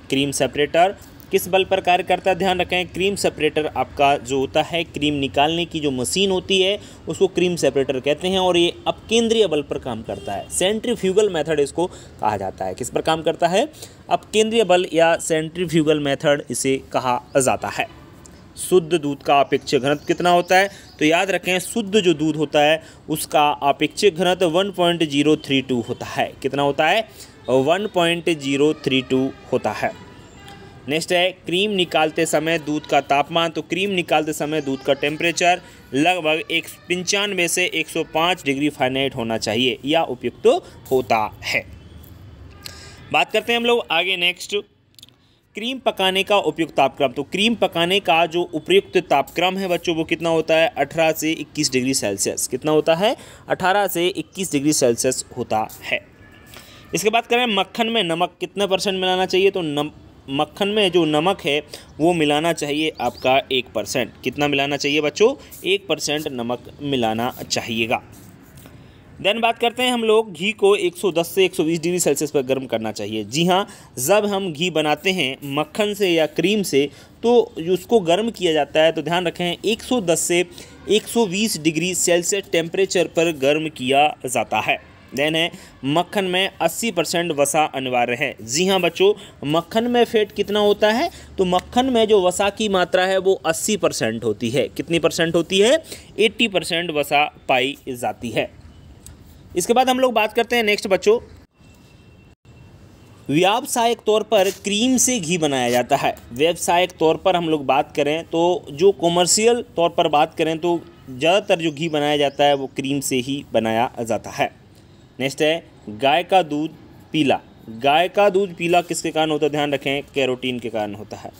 क्रीम सेपरेटर किस बल पर कार्य करता है ध्यान रखें क्रीम सेपरेटर आपका जो होता है क्रीम निकालने की जो मशीन होती है उसको क्रीम सेपरेटर कहते हैं और ये अपकेंद्रीय बल पर काम करता है सेंट्रीफ्यूगल मेथड इसको कहा जाता है किस पर काम करता है अपकेंद्रीय बल या सेंट्रीफ्यूगल मेथड इसे कहा जाता है शुद्ध दूध का अपेक्षित घनत्व कितना होता है तो याद रखें शुद्ध जो दूध होता है उसका अपेक्षित घनत्व 1.032 होता है कितना होता है 1.032 होता है नेक्स्ट है क्रीम निकालते समय दूध का तापमान तो क्रीम निकालते समय दूध का टेम्परेचर लगभग एक पंचानवे से 105 डिग्री फाइनेट होना चाहिए या उपयुक्त तो होता है बात करते हैं हम लोग आगे नेक्स्ट क्रीम पकाने का उपयुक्त तापक्रम तो क्रीम पकाने का जो उपयुक्त तापक्रम है बच्चों वो कितना होता है 18 से 21 डिग्री सेल्सियस कितना होता है 18 से 21 डिग्री सेल्सियस होता है इसके बाद करें मक्खन में नमक कितने परसेंट मिलाना चाहिए तो नम मक्खन में जो नमक है वो मिलाना चाहिए आपका एक परसेंट कितना मिलाना चाहिए बच्चों एक परसेंट नमक मिलाना चाहिएगा देन बात करते हैं हम लोग घी को 110 से 120 डिग्री सेल्सियस पर गर्म करना चाहिए जी हाँ जब हम घी बनाते हैं मक्खन से या क्रीम से तो उसको गर्म किया जाता है तो ध्यान रखें 110 से 120 डिग्री सेल्सियस टेम्परेचर पर गर्म किया जाता है देन है मक्खन में 80 परसेंट वसा अनिवार्य है जी हाँ बच्चों मक्खन में फैट कितना होता है तो मक्खन में जो वसा की मात्रा है वो 80 परसेंट होती है कितनी परसेंट होती है 80 परसेंट वसा पाई जाती है इसके बाद हम लोग बात करते हैं नेक्स्ट बच्चों व्यावसायिक तौर पर क्रीम से घी बनाया जाता है व्यावसायिक तौर पर हम लोग बात करें तो जो कॉमर्शियल तौर पर बात करें तो ज़्यादातर जो घी बनाया जाता है वो क्रीम से ही बनाया जाता है नेक्स्ट है गाय का दूध पीला गाय का दूध पीला किसके कारण होता है ध्यान रखें कैरोटीन के कारण होता है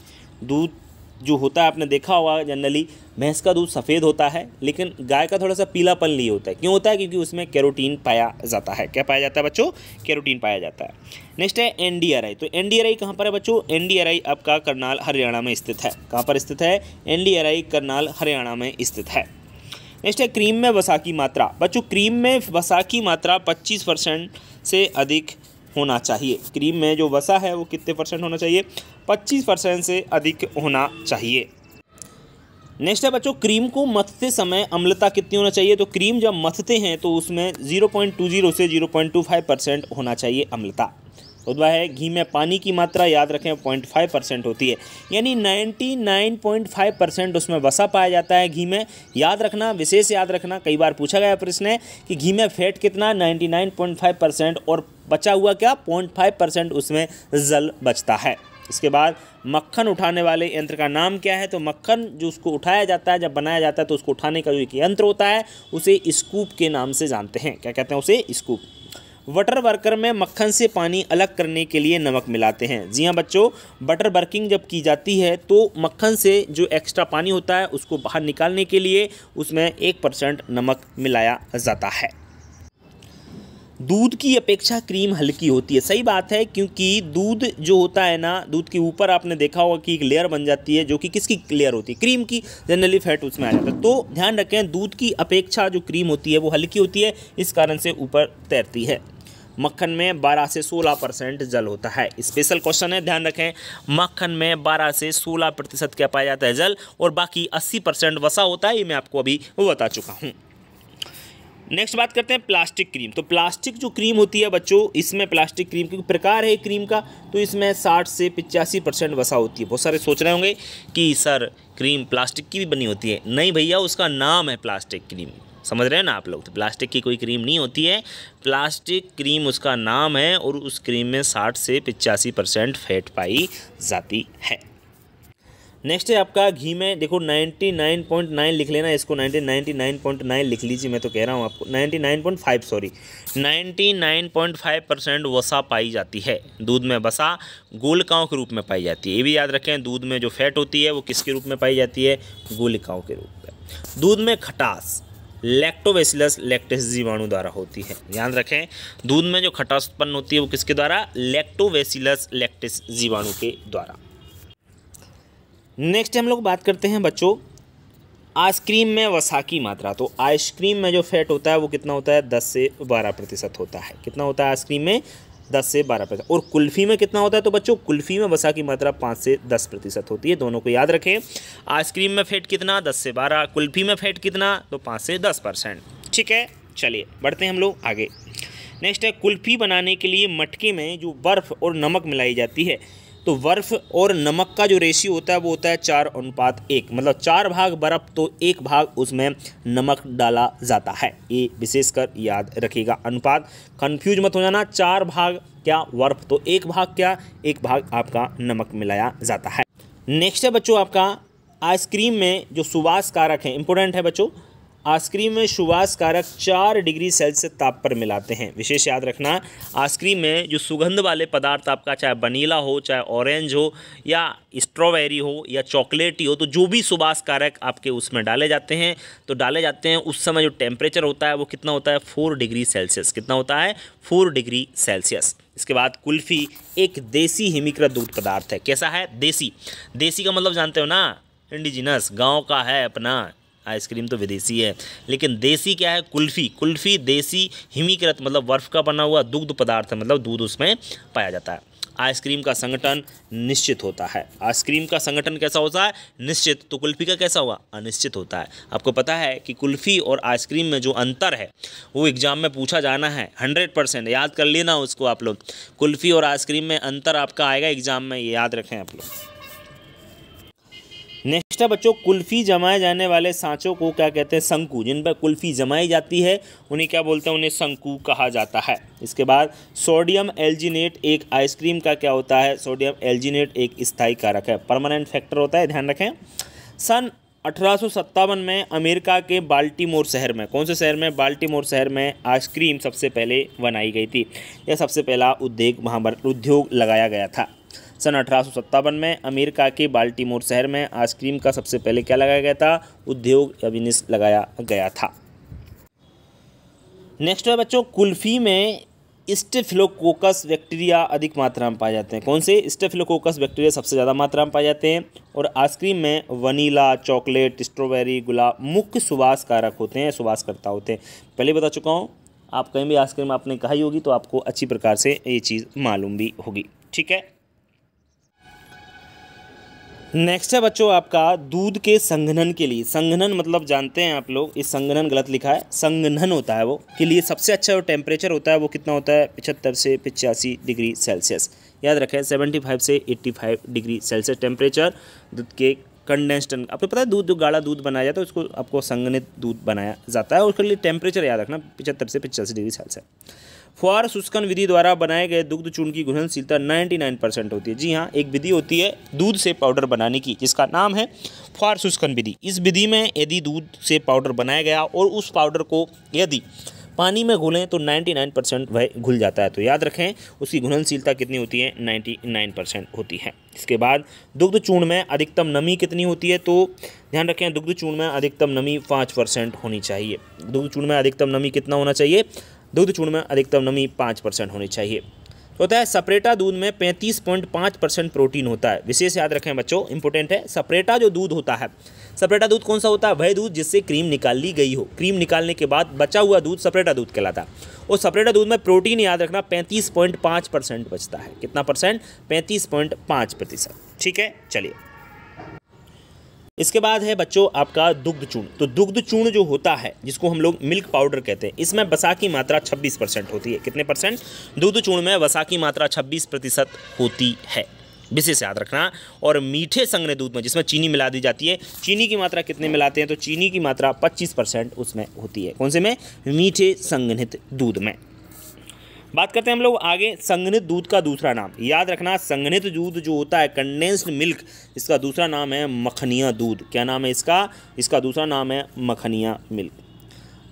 दूध जो होता है आपने देखा होगा जनरली भैंस का दूध सफ़ेद होता है लेकिन गाय का थोड़ा सा पीलापन लिए होता है क्यों होता है क्योंकि उसमें कैरोटीन पाया जाता है क्या पाया जाता है बच्चों कैरोटीन पाया जाता है नेक्स्ट है एन तो एन कहाँ पर है बच्चों एन आपका करनाल हरियाणा में स्थित है कहाँ पर स्थित है एन करनाल हरियाणा में स्थित है नेक्स्ट है क्रीम में वसा की मात्रा बच्चों क्रीम में वसा की मात्रा पच्चीस परसेंट से अधिक होना चाहिए क्रीम में जो वसा है वो कितने परसेंट होना चाहिए पच्चीस परसेंट से अधिक होना चाहिए नेक्स्ट है बच्चों क्रीम को मथते समय अम्लता कितनी होना चाहिए तो क्रीम जब मथते हैं तो उसमें 0.20 से 0.25 परसेंट होना चाहिए अम्लता उदवा है घी में पानी की मात्रा याद रखें पॉइंट फाइव परसेंट होती है यानी ninety nine point five percent उसमें वसा पाया जाता है घी में याद रखना विशेष याद रखना कई बार पूछा गया प्रश्न है कि घी में फैट कितना ninety nine point five percent और बचा हुआ क्या पॉइंट फाइव परसेंट उसमें जल बचता है इसके बाद मक्खन उठाने वाले यंत्र का नाम क्या है तो मक्खन जो उसको उठाया जाता है जब बनाया जाता है तो उसको उठाने का जो एक यंत्र होता है उसे स्कूप के नाम से जानते हैं क्या कहते हैं उसे स्कूप वटर वर्कर में मक्खन से पानी अलग करने के लिए नमक मिलाते हैं जी हाँ बच्चों बटर वर्किंग जब की जाती है तो मक्खन से जो एक्स्ट्रा पानी होता है उसको बाहर निकालने के लिए उसमें एक परसेंट नमक मिलाया जाता है दूध की अपेक्षा क्रीम हल्की होती है सही बात है क्योंकि दूध जो होता है ना दूध के ऊपर आपने देखा होगा कि एक लेयर बन जाती है जो कि किसकी लेयर होती है क्रीम की जनरली फैट उसमें आ जाता है तो ध्यान रखें दूध की अपेक्षा जो क्रीम होती है वो हल्की होती है इस कारण से ऊपर तैरती है मक्खन में 12 से 16 परसेंट जल होता है स्पेशल क्वेश्चन है ध्यान रखें मक्खन में 12 से 16 प्रतिशत क्या पाया जाता है जल और बाकी 80 परसेंट वसा होता है ये मैं आपको अभी बता चुका हूँ नेक्स्ट बात करते हैं प्लास्टिक क्रीम तो प्लास्टिक जो क्रीम होती है बच्चों इसमें प्लास्टिक क्रीम क्योंकि प्रकार है क्रीम का तो इसमें 60 से पिचासी परसेंट वसा होती है बहुत सारे सोच रहे होंगे कि सर क्रीम प्लास्टिक की भी बनी होती है नहीं भैया उसका नाम है प्लास्टिक क्रीम समझ रहे हैं ना आप लोग तो प्लास्टिक की कोई क्रीम नहीं होती है प्लास्टिक क्रीम उसका नाम है और उस क्रीम में साठ से पिचासी परसेंट फैट पाई जाती है नेक्स्ट है आपका घी में देखो 99.9 लिख लेना इसको 99.9 लिख लीजिए मैं तो कह रहा हूँ आपको 99.5 सॉरी 99.5 परसेंट वसा पाई जाती है दूध में वसा गोलिकाओं के रूप में पाई जाती है ये भी याद रखें दूध में जो फैट होती है वो किसके रूप में पाई जाती है गोलिकाओं के रूप में दूध में खटास लैक्टोबेसिलस लैक्टिस जीवाणु द्वारा होती है ध्यान रखें दूध में जो खटास उत्पन्न होती है वो किसके द्वारा लैक्टोबेसिलस लैक्टिस जीवाणु के द्वारा नेक्स्ट हम लोग बात करते हैं बच्चों आइसक्रीम में वसा की मात्रा तो आइसक्रीम में जो फैट होता है वो कितना होता है दस से बारह प्रतिशत होता है कितना होता है आइसक्रीम में दस से बारह प्रतिशत और कुल्फ़ी में कितना होता है तो बच्चों कुल्फ़ी में वसा की मात्रा पाँच से दस प्रतिशत होती है दोनों को याद रखें आइसक्रीम में फैट कितना दस से बारह कुल्फ़ी में फैट कितना तो पाँच से दस परसेंट ठीक है चलिए बढ़ते हैं हम लोग आगे नेक्स्ट है कुल्फ़ी बनाने के लिए मटके में जो बर्फ़ और नमक मिलाई जाती है तो बर्फ़ और नमक का जो रेशियो होता है वो होता है चार अनुपात एक मतलब चार भाग बर्फ़ तो एक भाग उसमें नमक डाला जाता है ये विशेषकर याद रखिएगा अनुपात कन्फ्यूज मत हो जाना चार भाग क्या बर्फ़ तो एक भाग क्या एक भाग आपका नमक मिलाया जाता है नेक्स्ट है बच्चों आपका आइसक्रीम में जो सुवास कारक है इंपॉर्टेंट है बच्चों आइसक्रीम में सुवास कारक चार डिग्री सेल्सियस ताप पर मिलाते हैं विशेष याद रखना आइसक्रीम में जो सुगंध वाले पदार्थ आपका चाहे वनीला हो चाहे ऑरेंज हो या स्ट्रॉबेरी हो या चॉकलेट ही हो तो जो भी सुवास कारक आपके उसमें डाले जाते हैं तो डाले जाते हैं उस समय जो टेम्परेचर होता है वो कितना होता है फोर डिग्री सेल्सियस कितना होता है फोर डिग्री सेल्सियस इसके बाद कुल्फ़ी एक देसी हिमिक्रत दूध पदार्थ है कैसा है देसी देसी का मतलब जानते हो ना इंडिजिनस गांव का है अपना आइसक्रीम तो विदेशी है लेकिन देसी क्या है कुल्फ़ी कुल्फ़ी देसी हिमीकृत मतलब बर्फ़ का बना हुआ दुग्ध पदार्थ मतलब दूध उसमें पाया जाता है आइसक्रीम का संगठन निश्चित होता है आइसक्रीम का संगठन कैसा होता है निश्चित तो कुल्फ़ी का कैसा हुआ अनिश्चित होता है आपको पता है कि कुल्फ़ी और आइसक्रीम में जो अंतर है वो एग्ज़ाम में पूछा जाना है हंड्रेड परसेंट याद कर लेना उसको आप लोग कुल्फ़ी और आइसक्रीम में अंतर आपका आएगा एग्ज़ाम में ये याद रखें आप लोग नेक्स्ट है बच्चों कुल्फ़ी जमाए जाने वाले सांचों को क्या कहते हैं शंकु जिन पर कुल्फ़ी जमाई जाती है उन्हें क्या बोलते हैं उन्हें शंकु कहा जाता है इसके बाद सोडियम एल्जिनेट एक आइसक्रीम का क्या होता है सोडियम एल्जिनेट एक स्थायी कारक है परमानेंट फैक्टर होता है ध्यान रखें सन अठारह में अमेरिका के बाल्टीमोर शहर में कौन से शहर में बाल्टीमोर शहर में आइसक्रीम सबसे पहले बनाई गई थी यह सबसे पहला उद्योग वहाँ पर उद्योग लगाया गया था सन अठारह में अमेरिका के बाल्टीमोर शहर में आइसक्रीम का सबसे पहले क्या लगाया गया था उद्योग अभिनिश लगाया गया था नेक्स्ट है बच्चों कुल्फी में स्टेफिलोकोकस बैक्टीरिया अधिक मात्रा में पाए जाते हैं कौन से स्टेफिलोकोकस बैक्टीरिया सबसे ज़्यादा मात्रा में पाए जाते हैं और आइसक्रीम में वनीला चॉकलेट स्ट्रॉबेरी गुलाब मुख्य सुवास कारक होते हैं सुवास करता होते हैं पहले बता चुका हूँ आप कहीं भी आइसक्रीम आपने कहा होगी तो आपको अच्छी प्रकार से ये चीज़ मालूम भी होगी ठीक है नेक्स्ट है बच्चों आपका दूध के संघनन के लिए संघनन मतलब जानते हैं आप लोग इस संघनन गलत लिखा है संघनन होता है वो के लिए सबसे अच्छा जो टेम्परेचर होता है वो कितना होता है पिछहत्तर से पिचासी डिग्री सेल्सियस याद रखें सेवेंटी फाइव से eighty five degree Celsius temperature दूध के कंडेंस्टन आपको पता है दूध जो गाढ़ा दूध बनाया जाता है उसको आपको संघनित दूध बनाया जाता है उसके लिए टेम्परेचर याद रखना पिछहत्तर से पिचासी डिग्री सेल्सियस फुआर शुष्कन विधि द्वारा बनाए गए दुग्ध चूर्ण की घुलनशीलता 99 परसेंट होती है जी हाँ एक विधि होती है दूध से पाउडर बनाने की जिसका नाम है फुआर शुष्कन विधि इस विधि में यदि दूध से पाउडर बनाया गया और उस पाउडर को यदि पानी में घुलें तो 99 परसेंट वह घुल जाता है तो याद रखें उसकी घुलनशीलता कितनी होती है 99 परसेंट होती है इसके बाद दुग्ध चूर्ण में अधिकतम नमी कितनी होती है तो ध्यान रखें दुग्ध चूर्ण में अधिकतम नमी पाँच परसेंट होनी चाहिए दुग्ध चूर्ण में अधिकतम नमी कितना होना चाहिए दूध चूर्ण में अधिकतम नमी पाँच परसेंट होनी चाहिए तो होता है सपरेटा दूध में पैंतीस पॉइंट पाँच परसेंट प्रोटीन होता है विशेष याद रखें बच्चों इंपॉर्टेंट है सपरेटा जो दूध होता है सपरेटा दूध कौन सा होता है वह दूध जिससे क्रीम निकाल ली गई हो क्रीम निकालने के बाद बचा हुआ दूध सपरेटा दूध कहलाता है और सपरेटा दूध में प्रोटीन याद रखना पैंतीस पॉइंट पाँच परसेंट बचता है कितना परसेंट पैंतीस पॉइंट पाँच प्रतिशत ठीक है चलिए इसके बाद है बच्चों आपका दुग्ध चूर्ण तो दुग्ध चूर्ण जो होता है जिसको हम लोग मिल्क पाउडर कहते हैं इसमें वसा की मात्रा 26 परसेंट होती है कितने परसेंट दुग्ध चूर्ण में वसा की मात्रा 26 प्रतिशत होती है विशेष याद रखना और मीठे संग्रह दूध में जिसमें चीनी मिला दी जाती है चीनी की मात्रा कितने मिलाते हैं तो चीनी की मात्रा 25 परसेंट उसमें होती है कौन से में मीठे संग्रहित दूध में बात करते हैं हम लोग आगे संगनित दूध का दूसरा नाम याद रखना संगनित दूध जो होता है कंडेंस्ड मिल्क इसका दूसरा नाम है मखनिया दूध क्या नाम है इसका इसका दूसरा नाम है मखनिया मिल्क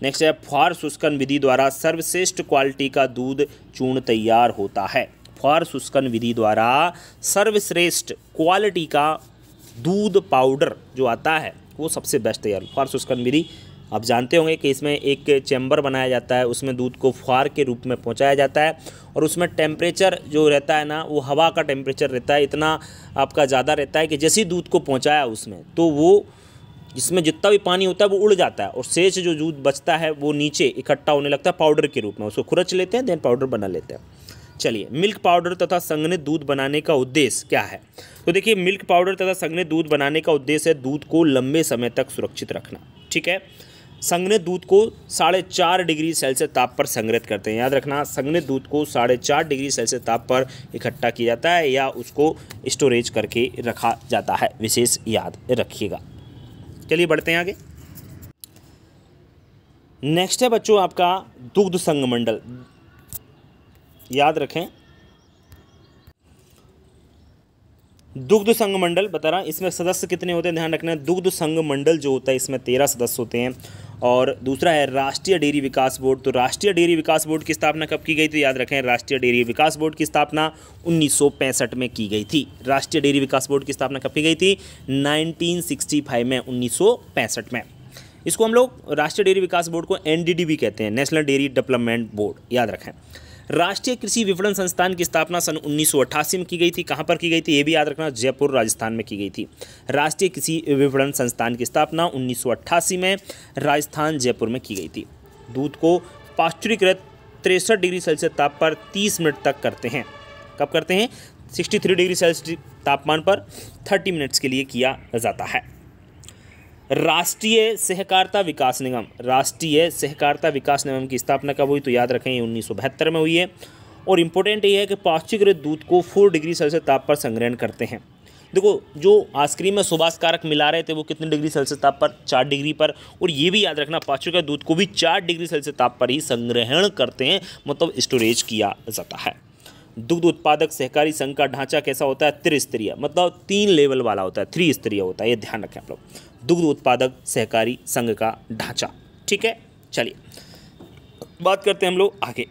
नेक्स्ट है फुहार शुष्कन विधि द्वारा सर्वश्रेष्ठ क्वालिटी का दूध चूर्ण तैयार होता है फुहार शुष्कन विधि द्वारा सर्वश्रेष्ठ क्वालिटी का दूध पाउडर जो आता है वो सबसे बेस्ट तैयार फुहार शुष्कन विधि आप जानते होंगे कि इसमें एक चैम्बर बनाया जाता है उसमें दूध को फुहार के रूप में पहुँचाया जाता है और उसमें टेम्परेचर जो रहता है ना वो हवा का टेम्परेचर रहता है इतना आपका ज़्यादा रहता है कि जैसे ही दूध को पहुँचाया उसमें तो वो जिसमें जितना भी पानी होता है वो उड़ जाता है और शेष जो दूध बचता है वो नीचे इकट्ठा होने लगता है पाउडर के रूप में उसको खुरच लेते हैं देन पाउडर बना लेते हैं चलिए मिल्क पाउडर तथा संघनित दूध बनाने का उद्देश्य क्या है तो देखिए मिल्क पाउडर तथा संघनित दूध बनाने का उद्देश्य है दूध को लंबे समय तक सुरक्षित रखना ठीक है संग्रहित दूध को साढ़े चार डिग्री सेल्सियस ताप पर संग्रहित करते हैं याद रखना संग्रहित दूध को साढ़े चार डिग्री सेल्सियस ताप पर इकट्ठा किया जाता है या उसको स्टोरेज करके रखा जाता है विशेष याद रखिएगा चलिए बढ़ते हैं आगे नेक्स्ट है बच्चों आपका दुग्ध संघ मंडल याद रखें दुग्ध संघ मंडल बता रहा इसमें सदस्य कितने होते हैं ध्यान रखना है दुग्ध संघ मंडल जो होता है इसमें तेरह सदस्य होते हैं और दूसरा है राष्ट्रीय डेयरी विकास बोर्ड तो राष्ट्रीय डेयरी विकास बोर्ड की स्थापना कब की गई तो याद रखें राष्ट्रीय डेयरी विकास बोर्ड की स्थापना उन्नीस में की गई थी राष्ट्रीय डेयरी विकास बोर्ड की स्थापना कब की गई थी नाइनटीन में उन्नीस में इसको हम लोग राष्ट्रीय डेयरी विकास बोर्ड को एनडीडी भी कहते हैं नेशनल डेयरी डेवलपमेंट बोर्ड याद रखें राष्ट्रीय कृषि विपणन संस्थान की स्थापना सन 1988 में की गई थी कहाँ पर की गई थी ये भी याद रखना जयपुर राजस्थान में की गई थी राष्ट्रीय कृषि विपणन संस्थान की स्थापना 1988 में राजस्थान जयपुर में की गई थी दूध को पाश्चुरीकृत तिरसठ डिग्री सेल्सियस ताप पर तीस मिनट तक करते हैं कब करते हैं 63 डिग्री सेल्सियस तापमान पर 30 मिनट्स के लिए किया जाता है राष्ट्रीय सहकारिता विकास निगम राष्ट्रीय सहकारिता विकास निगम की स्थापना कब हुई तो याद रखें उन्नीस में हुई है और इम्पोर्टेंट ये है कि पाश्चीकृत दूध को फोर डिग्री सेल्सियस ताप पर संग्रहण करते हैं देखो जो आइसक्रीम में सुभाष कारक मिला रहे थे वो कितने डिग्री सेल्सियस ताप पर चार डिग्री पर और ये भी याद रखना पाश्चीकृत दूध को भी चार डिग्री सेल्सियस ताप पर ही संग्रहण करते हैं मतलब स्टोरेज किया जाता है दुग्ध उत्पादक सहकारी संघ का ढांचा कैसा होता है त्रिस्तरीय मतलब तीन लेवल वाला होता है थ्री स्तरीय होता है ये ध्यान रखें आप लोग दुग्ध उत्पादक सहकारी संघ का ढांचा ठीक है चलिए बात करते हैं हम लोग आगे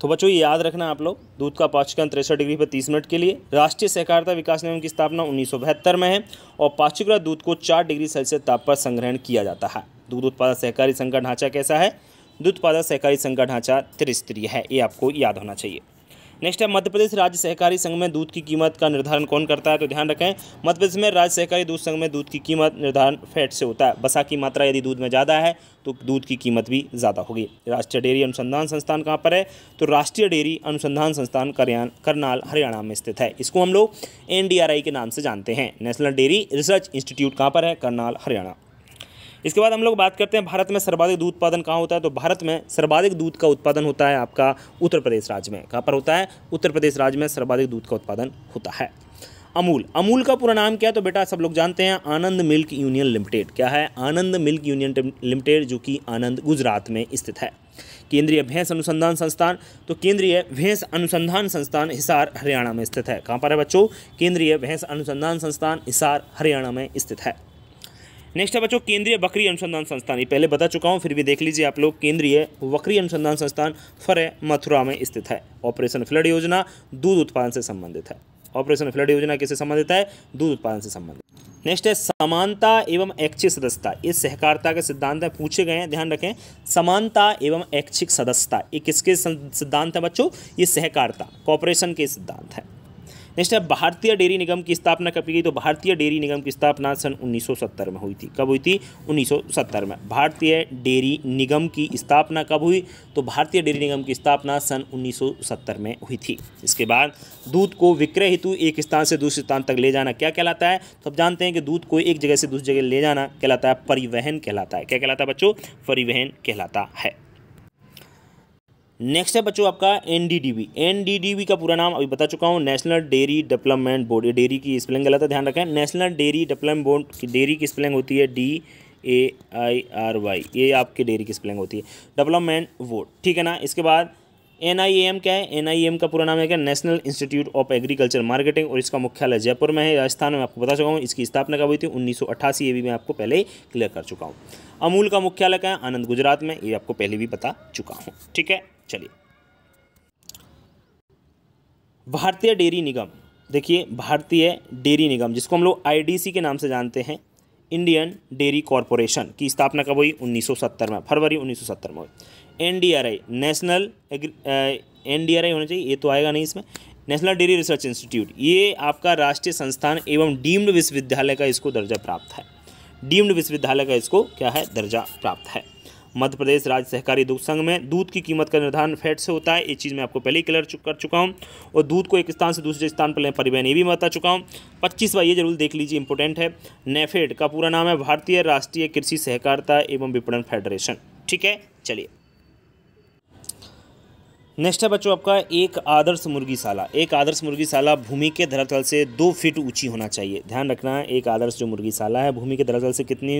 तो बच्चों ये याद रखना आप लोग दूध का पाठ्यक्रम तिरसठ डिग्री पर तीस मिनट के लिए राष्ट्रीय सहकारिता विकास निगम की स्थापना उन्नीस में है और पाठ्यकृत दूध को चार डिग्री सेल्सियस ताप पर संग्रहण किया जाता है दूध उत्पादक सहकारी संघ का ढांचा कैसा है दूध उत्पादक सहकारी संघ का ढांचा त्रिस्तरीय है ये आपको याद होना चाहिए नेक्स्ट है मध्य प्रदेश राज्य सहकारी संघ में दूध की कीमत का निर्धारण कौन करता है तो ध्यान रखें मध्य प्रदेश में राज्य सहकारी दूध संघ में दूध की कीमत निर्धारण फैट से होता है बसा की मात्रा यदि दूध में ज़्यादा है तो दूध की कीमत भी ज़्यादा होगी राष्ट्रीय डेयरी अनुसंधान संस्थान कहाँ पर है तो राष्ट्रीय डेयरी अनुसंधान संस्थान करनाल हरियाणा में स्थित है इसको हम लोग एन के नाम से जानते हैं नेशनल डेयरी रिसर्च इंस्टीट्यूट कहाँ पर है करनाल हरियाणा इसके बाद हम लोग बात करते हैं भारत में सर्वाधिक दूध उत्पादन कहाँ होता है तो भारत में सर्वाधिक दूध का उत्पादन होता है आपका उत्तर प्रदेश राज्य में कहाँ पर होता है उत्तर प्रदेश राज्य में सर्वाधिक दूध का उत्पादन होता है अमूल अमूल का पूरा नाम क्या है तो बेटा सब लोग जानते हैं आनंद मिल्क यूनियन लिमिटेड क्या है आनंद मिल्क यूनियन लिमिटेड जो कि आनंद गुजरात में स्थित है केंद्रीय भैंस अनुसंधान संस्थान तो केंद्रीय भैंस अनुसंधान संस्थान हिसार हरियाणा में स्थित है कहाँ पर है बच्चों केंद्रीय भैंस अनुसंधान संस्थान हिसार हरियाणा में स्थित है नेक्स्ट है बच्चों केंद्रीय बकरी अनुसंधान संस्थान ये पहले बता चुका हूँ फिर भी देख लीजिए आप लोग केंद्रीय बकरी अनुसंधान संस्थान फरे मथुरा में स्थित है ऑपरेशन फ्लड योजना दूध उत्पादन से संबंधित है ऑपरेशन फ्लड योजना किससे संबंधित है दूध उत्पादन से संबंधित नेक्स्ट है समानता एवं ऐच्छिक सदस्यता ये सहकारिता के सिद्धांत है पूछे गए हैं ध्यान रखें समानता एवं ऐच्छिक सदस्यता ये किसके सिद्धांत है बच्चों ये सहकारिता कॉपरेशन के सिद्धांत है नेक्स्ट है भारतीय डेयरी निगम की स्थापना कब की गई तो भारतीय डेयरी निगम की स्थापना सन 1970 में हुई थी कब हुई थी 1970 में भारतीय डेयरी निगम की स्थापना कब हुई तो भारतीय डेयरी निगम की स्थापना सन 1970 में हुई थी इसके बाद दूध को विक्रय हेतु एक स्थान से दूसरे स्थान तक ले जाना क्या कहलाता है तो आप जानते हैं कि दूध को एक जगह से दूसरी जगह ले जाना कहलाता है परिवहन कहलाता है क्या कहलाता है बच्चों परिवहन कहलाता है नेक्स्ट है बच्चों आपका एनडीडीबी एनडीडीबी का पूरा नाम अभी बता चुका हूँ national dairy development board dairy की स्पेलिंग गलत है ध्यान रखें नेशनल डेयरी डेवलपमेंट बोर्ड की डेयरी की स्पेलिंग होती है D A I R Y ये आपकी डेयरी की स्पेलिंग होती है डेवलपमेंट बोर्ड ठीक है ना इसके बाद एन आई एम क्या है एन आई एम का पूरा नाम है क्या national institute of agriculture marketing और इसका मुख्यालय जयपुर में है राजस्थान में आपको बता चुका हूँ इसकी स्थापना कब हुई थी उन्नीस सौ अट्ठासी ये भी मैं आपको पहले क्लियर कर चुका हूँ अमूल का मुख्यालय क्या है आनंद गुजरात में ये आपको पहले भी बता चुका हूँ ठीक है चलिए भारतीय डेयरी निगम देखिए भारतीय डेयरी निगम जिसको हम लोग आईडीसी के नाम से जानते हैं इंडियन डेयरी कॉरपोरेशन की स्थापना कब हुई 1970 में फरवरी 1970 में हुई एनडीआरआई नेशनल एनडीआरआई होना चाहिए ये तो आएगा नहीं इसमें नेशनल डेयरी रिसर्च इंस्टीट्यूट ये आपका राष्ट्रीय संस्थान एवं डीम्ड विश्वविद्यालय का इसको दर्जा प्राप्त है डीम्ड विश्वविद्यालय का इसको क्या है दर्जा प्राप्त है मध्य प्रदेश राज्य सहकारी दुग्ध संघ में दूध की कीमत का निर्धारण फैट से होता है ये चीज़ मैं आपको पहले ही क्लियर चुक कर चुका हूँ और दूध को एक स्थान से दूसरे स्थान पर लें परिवहन ये भी बता चुका हूँ पच्चीस ये जरूर देख लीजिए इंपॉर्टेंट है नेफेड का पूरा नाम है भारतीय राष्ट्रीय कृषि सहकारिता एवं विपणन फेडरेशन ठीक है चलिए नेक्स्ट है बच्चों आपका एक आदर्श मुर्गीशाला एक आदर्श मुर्गीशाला भूमि के धरातल से दो फीट ऊंची होना चाहिए ध्यान रखना है एक आदर्श जो मुर्गीशाला है भूमि के धरातल से कितनी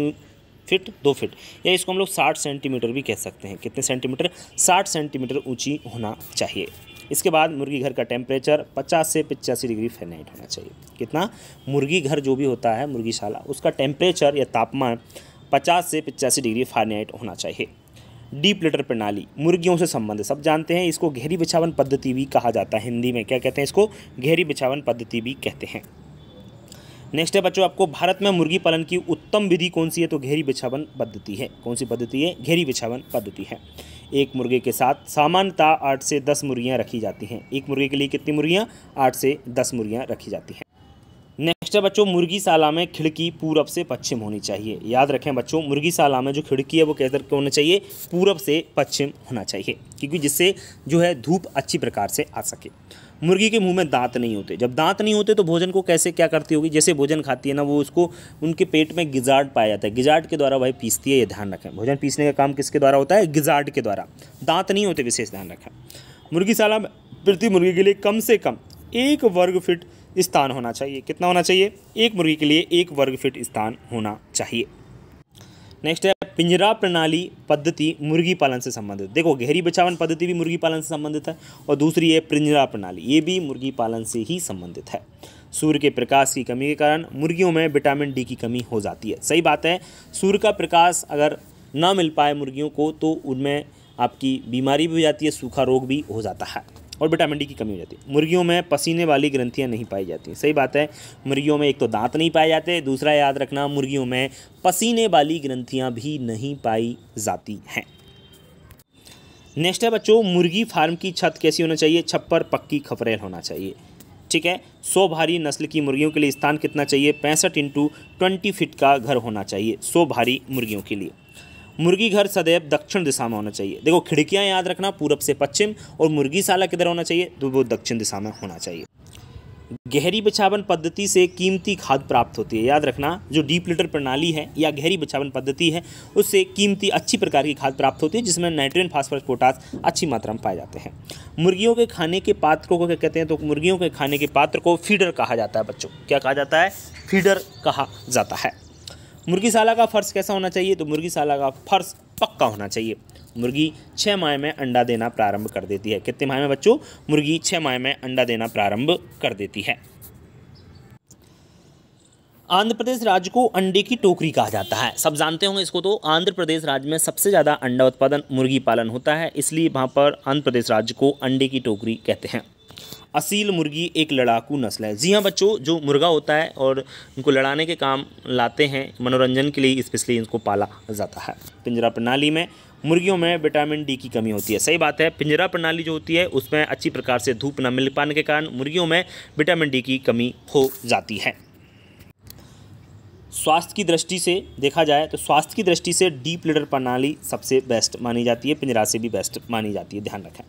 फिट दो फिट या इसको हम लोग साठ सेंटीमीटर भी कह सकते हैं कितने सेंटीमीटर साठ सेंटीमीटर ऊँची होना चाहिए इसके बाद मुर्गी घर का टेम्परेचर 50 से पचासी डिग्री फेनाइट होना चाहिए कितना मुर्गी घर जो भी होता है मुर्गीशाला उसका टेम्परेचर या तापमान 50 से पचासी डिग्री फारेनहाइट होना चाहिए डीप लेटर प्रणाली मुर्गियों से संबंधित सब जानते हैं इसको गहरी बिछावन पद्धति भी कहा जाता है हिंदी में क्या कहते हैं इसको गहरी बिछावन पद्धति भी कहते हैं नेक्स्ट है बच्चों आपको भारत में मुर्गी पालन की उत्तम विधि कौन सी है तो घेरी बिछावन पद्धति है कौन सी पद्धति है घेरी बिछावन पद्धति है एक मुर्गे के साथ सामान्यतः आठ से दस मुर्गियाँ रखी जाती हैं एक मुर्गे के लिए कितनी मुर्गियाँ आठ से दस मुर्गियाँ रखी जाती हैं नेक्स्ट है बच्चों मुर्गीशाला में खिड़की पूरब से पश्चिम होनी चाहिए याद रखें बच्चों मुर्गीशाला में जो खिड़की है वो कैसे होना चाहिए पूरब से पश्चिम होना चाहिए क्योंकि जिससे जो है धूप अच्छी प्रकार से आ सके मुर्गी के मुंह में दांत नहीं होते जब दांत नहीं होते तो भोजन को कैसे क्या करती होगी जैसे भोजन खाती है ना वो उसको उनके पेट में गिजार्ड पाया जाता है गिजार्ड के द्वारा भाई पीसती है ये ध्यान रखें भोजन पीसने का काम किसके द्वारा होता है गिजार्ड के द्वारा दांत नहीं होते विशेष ध्यान रखें मुर्गीशाला में प्रति मुर्गी के लिए कम से कम एक वर्ग फिट स्थान होना चाहिए कितना होना चाहिए एक मुर्गी के लिए एक वर्ग फिट स्थान होना चाहिए नेक्स्ट है पिंजरा प्रणाली पद्धति मुर्गी पालन से संबंधित देखो गहरी बचावन पद्धति भी मुर्गी पालन से संबंधित है और दूसरी है पिंजरा प्रणाली ये भी मुर्गी पालन से ही संबंधित है सूर्य के प्रकाश की कमी के कारण मुर्गियों में विटामिन डी की कमी हो जाती है सही बात है सूर्य का प्रकाश अगर ना मिल पाए मुर्गियों को तो उनमें आपकी बीमारी भी हो जाती है सूखा रोग भी हो जाता है और विटामिन डी की कमी हो जाती है मुर्गियों में पसीने वाली ग्रंथियाँ नहीं पाई जाती सही बात है मुर्गियों में एक तो दांत नहीं पाए जाते दूसरा याद रखना मुर्गियों में पसीने वाली ग्रंथियाँ भी नहीं पाई जाती हैं नेक्स्ट है बच्चों मुर्गी फार्म की छत कैसी होना चाहिए छप्पर पक्की खपरेल होना चाहिए ठीक है सौ भारी नस्ल की मुर्गियों के लिए स्थान कितना चाहिए पैंसठ इंटू ट्वेंटी फिट का घर होना चाहिए सौ भारी मुर्गियों के लिए मुर्गी घर सदैव दक्षिण दिशा में होना चाहिए देखो खिड़कियाँ याद रखना पूरब से पश्चिम और मुर्गीशाला किधर होना चाहिए तो वो दक्षिण दिशा में होना चाहिए गहरी बिछावन पद्धति से कीमती खाद प्राप्त होती है याद रखना जो डीप लिटर प्रणाली है या गहरी बिछावन पद्धति है उससे कीमती अच्छी प्रकार की खाद प्राप्त होती है जिसमें नाइट्रोजन फास्फोरस पोटास अच्छी मात्रा में पाए जाते हैं मुर्गियों के खाने के पात्रों को क्या कहते हैं तो मुर्गियों के खाने के पात्र को फीडर कहा जाता है बच्चों क्या कहा जाता है फीडर कहा जाता है मुर्गीशाला का फर्श कैसा होना चाहिए तो मुर्गीशाला का फर्श पक्का होना चाहिए मुर्गी छः माह में अंडा देना प्रारंभ कर देती है कितने माह में बच्चों मुर्गी छः माह में अंडा देना प्रारंभ कर देती है आंध्र प्रदेश राज्य को अंडे की टोकरी कहा जाता है सब जानते होंगे इसको तो आंध्र प्रदेश राज्य में सबसे ज़्यादा अंडा उत्पादन मुर्गी पालन होता है इसलिए वहाँ पर आंध्र प्रदेश राज्य को अंडे की टोकरी कहते हैं असील मुर्गी एक लड़ाकू नस्ल है जी हाँ बच्चों जो मुर्गा होता है और उनको लड़ाने के काम लाते हैं मनोरंजन के लिए स्पेशली इनको पाला जाता है पिंजरा प्रणाली में मुर्गियों में विटामिन डी की कमी होती है सही बात है पिंजरा प्रणाली जो होती है उसमें अच्छी प्रकार से धूप न मिल पाने के कारण मुर्गियों में विटामिन डी की कमी हो जाती है स्वास्थ्य की दृष्टि से देखा जाए तो स्वास्थ्य की दृष्टि से डीप लीडर प्रणाली सबसे बेस्ट मानी जाती है पिंजरा से भी बेस्ट मानी जाती है ध्यान रखें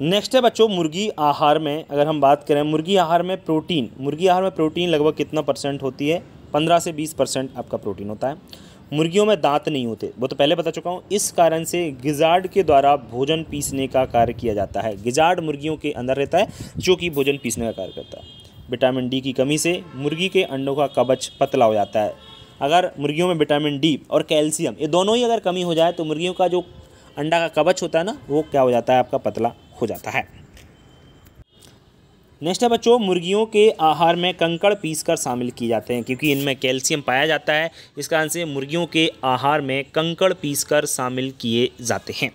नेक्स्ट है बच्चों मुर्गी आहार में अगर हम बात करें मुर्गी आहार में प्रोटीन मुर्गी आहार में प्रोटीन लगभग कितना परसेंट होती है पंद्रह से बीस परसेंट आपका प्रोटीन होता है मुर्गियों में दांत नहीं होते वो तो पहले बता चुका हूँ इस कारण से गिजार्ड के द्वारा भोजन पीसने का कार्य किया जाता है गिजार्ड मुर्गियों के अंदर रहता है जो कि भोजन पीसने का कार्य करता है विटामिन डी की कमी से मुर्गी के अंडों का कबच पतला हो जाता है अगर मुर्गियों में विटामिन डी और कैल्शियम ये दोनों ही अगर कमी हो जाए तो मुर्गियों का जो अंडा का कबच होता है ना वो क्या हो जाता है आपका पतला हो जाता है नेक्स्ट है बच्चों मुर्गियों के आहार में कंकड़ पीसकर शामिल किए जाते हैं क्योंकि इनमें कैल्शियम पाया जाता है इस कारण से मुर्गियों के आहार में कंकड़ पीसकर शामिल किए जाते हैं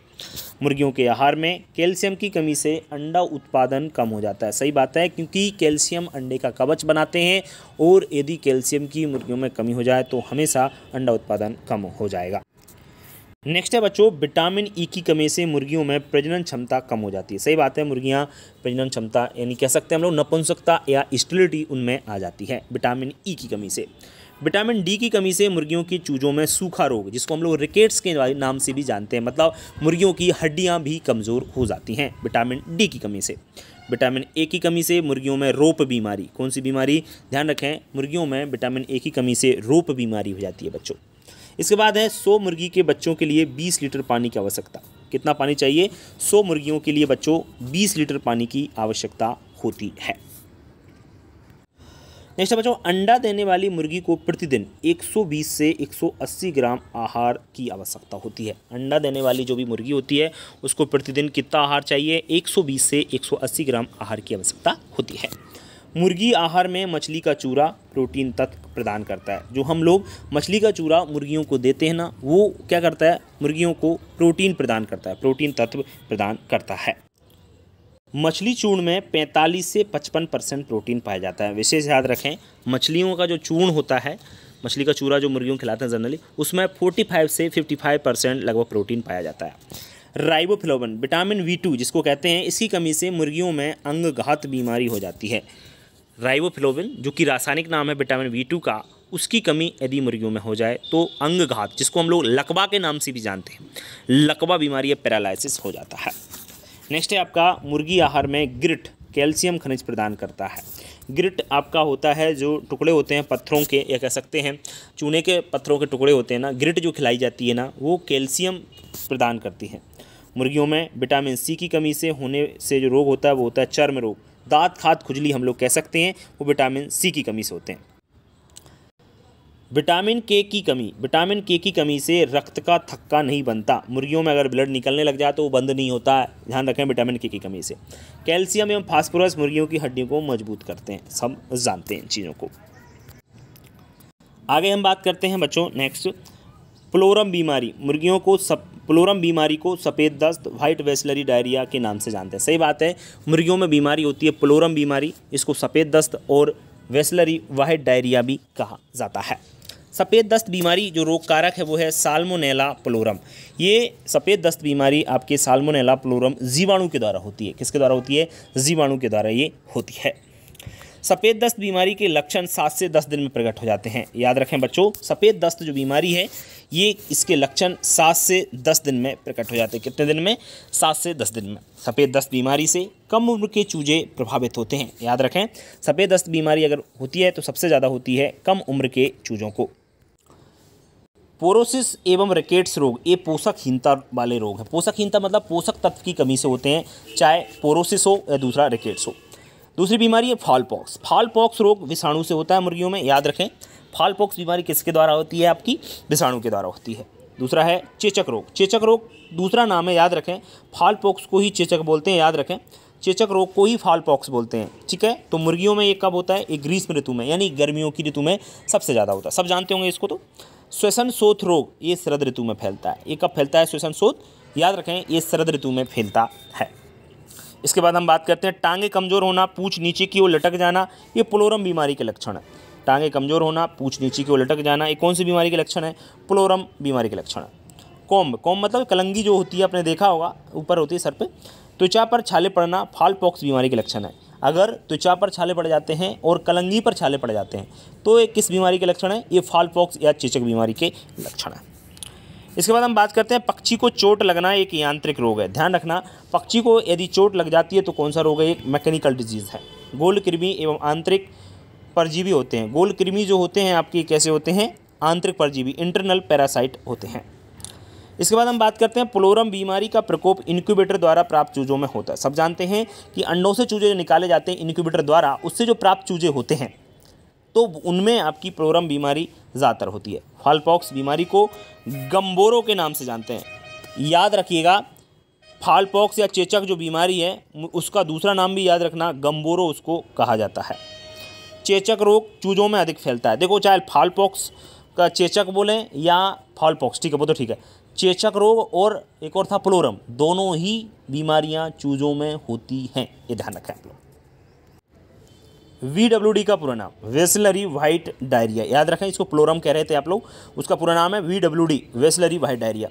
मुर्गियों के आहार में कैल्शियम की कमी से अंडा उत्पादन कम हो जाता है सही बात है क्योंकि कैल्शियम अंडे का कवच बनाते हैं और यदि कैल्शियम की मुर्गियों में कमी हो जाए तो हमेशा अंडा उत्पादन कम हो जाएगा नेक्स्ट है बच्चों विटामिन ई e की कमी से मुर्गियों में प्रजनन क्षमता कम हो जाती है सही बात है मुर्गियां प्रजनन क्षमता यानी कह सकते हैं हम लोग नपुंसकता या स्टिलिटी उनमें आ जाती है विटामिन ई e की कमी से विटामिन डी की कमी से मुर्गियों की चूजों में सूखा रोग जिसको हम लोग रिकेट्स के नाम से भी जानते हैं मतलब मुर्गियों की हड्डियाँ भी कमज़ोर हो जाती हैं विटामिन डी की कमी से विटामिन ए की कमी से मुर्गियों में रोप बीमारी कौन सी बीमारी ध्यान रखें मुर्गियों में विटामिन ए की कमी से रोप बीमारी हो जाती है बच्चों इसके बाद है सौ मुर्गी के बच्चों के लिए बीस लीटर पानी की आवश्यकता कितना पानी चाहिए सौ मुर्गियों के लिए बच्चों बीस लीटर पानी की आवश्यकता होती है नेक्स्ट बच्चों अंडा देने वाली मुर्गी को प्रतिदिन 120 से 180 ग्राम आहार की आवश्यकता होती है अंडा देने वाली जो भी मुर्गी होती है उसको प्रतिदिन कितना आहार चाहिए 120 से 180 ग्राम आहार की आवश्यकता होती है मुर्गी आहार में मछली का चूरा प्रोटीन तत्व प्रदान करता है जो हम लोग मछली का चूरा मुर्गियों को देते हैं ना वो क्या करता है मुर्गियों को प्रोटीन प्रदान करता है प्रोटीन तत्व प्रदान करता है मछली चूर्ण में 45 से 55 परसेंट प्रोटीन पाया जाता है विशेष याद रखें मछलियों का जो चूर्ण होता है मछली का चूरा जो मुर्गियों को खिलाते हैं जनरली उसमें 45 से 55 परसेंट लगभग प्रोटीन पाया जाता है राइबोफ्लोबन विटामिन वी टू जिसको कहते हैं इसकी कमी से मुर्गियों में अंगघात बीमारी हो जाती है राइवोफिलोविन जो कि रासायनिक नाम है विटामिन बी टू का उसकी कमी यदि मुर्गियों में हो जाए तो अंग घात जिसको हम लोग लकवा के नाम से भी जानते हैं लकवा बीमारी या पैरालिसिस हो जाता है नेक्स्ट है आपका मुर्गी आहार में ग्रिट कैल्शियम खनिज प्रदान करता है ग्रिट आपका होता है जो टुकड़े होते हैं पत्थरों के या कह सकते हैं चूने के पत्थरों के टुकड़े होते हैं ना ग्रिट जो खिलाई जाती है ना वो कैल्शियम प्रदान करती है मुर्गियों में विटामिन सी की कमी से होने से जो रोग होता है वो होता है चर्म रोग दात खाद खुजली हम लोग कह सकते हैं वो विटामिन सी की कमी से होते हैं विटामिन के की कमी विटामिन के की कमी से रक्त का थक्का नहीं बनता मुर्गियों में अगर ब्लड निकलने लग जाए तो वो बंद नहीं होता है ध्यान रखें विटामिन के की कमी से कैल्शियम एवं फास्फोरस मुर्गियों की हड्डियों को मजबूत करते हैं सब जानते हैं इन चीज़ों को आगे हम बात करते हैं बच्चों नेक्स्ट प्लोरम बीमारी मुर्गियों को सब प्लोरम बीमारी को सफ़ेद दस्त वाइट वेस्लरी डायरिया के नाम से जानते हैं सही बात है मुर्गियों में बीमारी होती है प्लोरम बीमारी इसको सफ़ेद दस्त और वेस्लरी वाइट डायरिया भी कहा जाता है सफ़ेद दस्त बीमारी जो रोग कारक है वो है साल्मोनेला प्लोरम ये सफ़ेद दस्त बीमारी आपके साल्मोनेला प्लोरम जीवाणु के द्वारा होती है किसके द्वारा होती है जीवाणु के द्वारा ये होती है सफ़ेद दस्त बीमारी के लक्षण सात से दस दिन में प्रकट हो जाते हैं याद रखें बच्चों सफ़ेद दस्त जो बीमारी है ये इसके लक्षण सात से दस दिन में प्रकट हो जाते हैं कितने दिन में सात से दस दिन में सफ़ेद दस्त बीमारी से कम उम्र के चूजे प्रभावित होते हैं याद रखें सफ़ेद दस्त बीमारी अगर होती है तो सबसे ज़्यादा होती है कम उम्र के चूजों को पोरोसिस एवं रिकेट्स रोग ये पोषकहीनता वाले रोग हैं पोषकहीनता मतलब पोषक तत्व की कमी से होते हैं चाहे पोरोसिस हो या दूसरा रिकेट्स हो दूसरी बीमारी है फॉल पॉक्स रोग विषाणु से होता है मुर्गियों में याद रखें पॉक्स बीमारी किसके द्वारा होती है आपकी विषाणु के द्वारा होती है दूसरा है चेचक रोग चेचक रोग दूसरा नाम है याद रखें पॉक्स को ही चेचक बोलते हैं याद रखें चेचक रोग को ही पॉक्स बोलते हैं ठीक है तो मुर्गियों में ये कब होता है एक ग्रीष्म ऋतु में यानी गर्मियों की ऋतु में सबसे ज़्यादा होता है सब जानते होंगे इसको तो श्वसन शोथ रोग ये शरद ऋतु में फैलता है ये कब फैलता है श्वसन शोथ याद रखें ये शरद ऋतु में फैलता है इसके बाद हम बात करते हैं टांगे कमज़ोर होना पूछ नीचे की ओर लटक जाना ये प्लोरम बीमारी के लक्षण है टांगे कमज़ोर होना पूछ नीचे की ओर लटक जाना ये कौन सी बीमारी के लक्षण है प्लोरम बीमारी के लक्षण है कोम्ब कॉम्ब मतलब कलंगी जो होती है आपने देखा होगा ऊपर होती है सर पे त्वचा पर छाले पड़ना फाल पॉक्स बीमारी के लक्षण है अगर त्वचा पर छाले पड़ जाते हैं और कलंगी पर छाले पड़ जाते हैं तो ये किस बीमारी के लक्षण है ये फाल पॉक्स या चेचक बीमारी के लक्षण है इसके बाद हम बात करते हैं पक्षी को चोट लगना एक यांत्रिक रोग है ध्यान रखना पक्षी को यदि चोट लग जाती है तो कौन सा रोग है एक मैकेनिकल डिजीज़ है गोल कृमि एवं आंतरिक परजीवी होते हैं गोल कृमि जो होते हैं आपके कैसे होते हैं आंतरिक परजीवी इंटरनल पैरासाइट होते हैं इसके बाद हम बात करते हैं प्लोरम बीमारी का प्रकोप इंक्यूबेटर द्वारा प्राप्त चूजों में होता है सब जानते हैं कि अंडों से चूजे निकाले जाते हैं इंक्यूबेटर द्वारा उससे जो प्राप्त चूजे होते हैं तो उनमें आपकी प्रोरम बीमारी ज़्यादातर होती है फालपॉक्स बीमारी को गम्बोरो के नाम से जानते हैं याद रखिएगा फालपॉक्स या चेचक जो बीमारी है उसका दूसरा नाम भी याद रखना गम्बोरो उसको कहा जाता है चेचक रोग चूजों में अधिक फैलता है देखो चाहे फालपॉक्स का चेचक बोलें या फालपॉक्स ठीक है वो तो ठीक है चेचक रोग और एक और था प्लोरम दोनों ही बीमारियां चूजों में होती हैं ये ध्यान रखें आप लोग वी का पूरा नाम वेस्लरी वाइट डायरिया याद रखें इसको प्लोरम कह रहे थे आप लोग उसका पूरा नाम है V W D bacillary white diarrhoea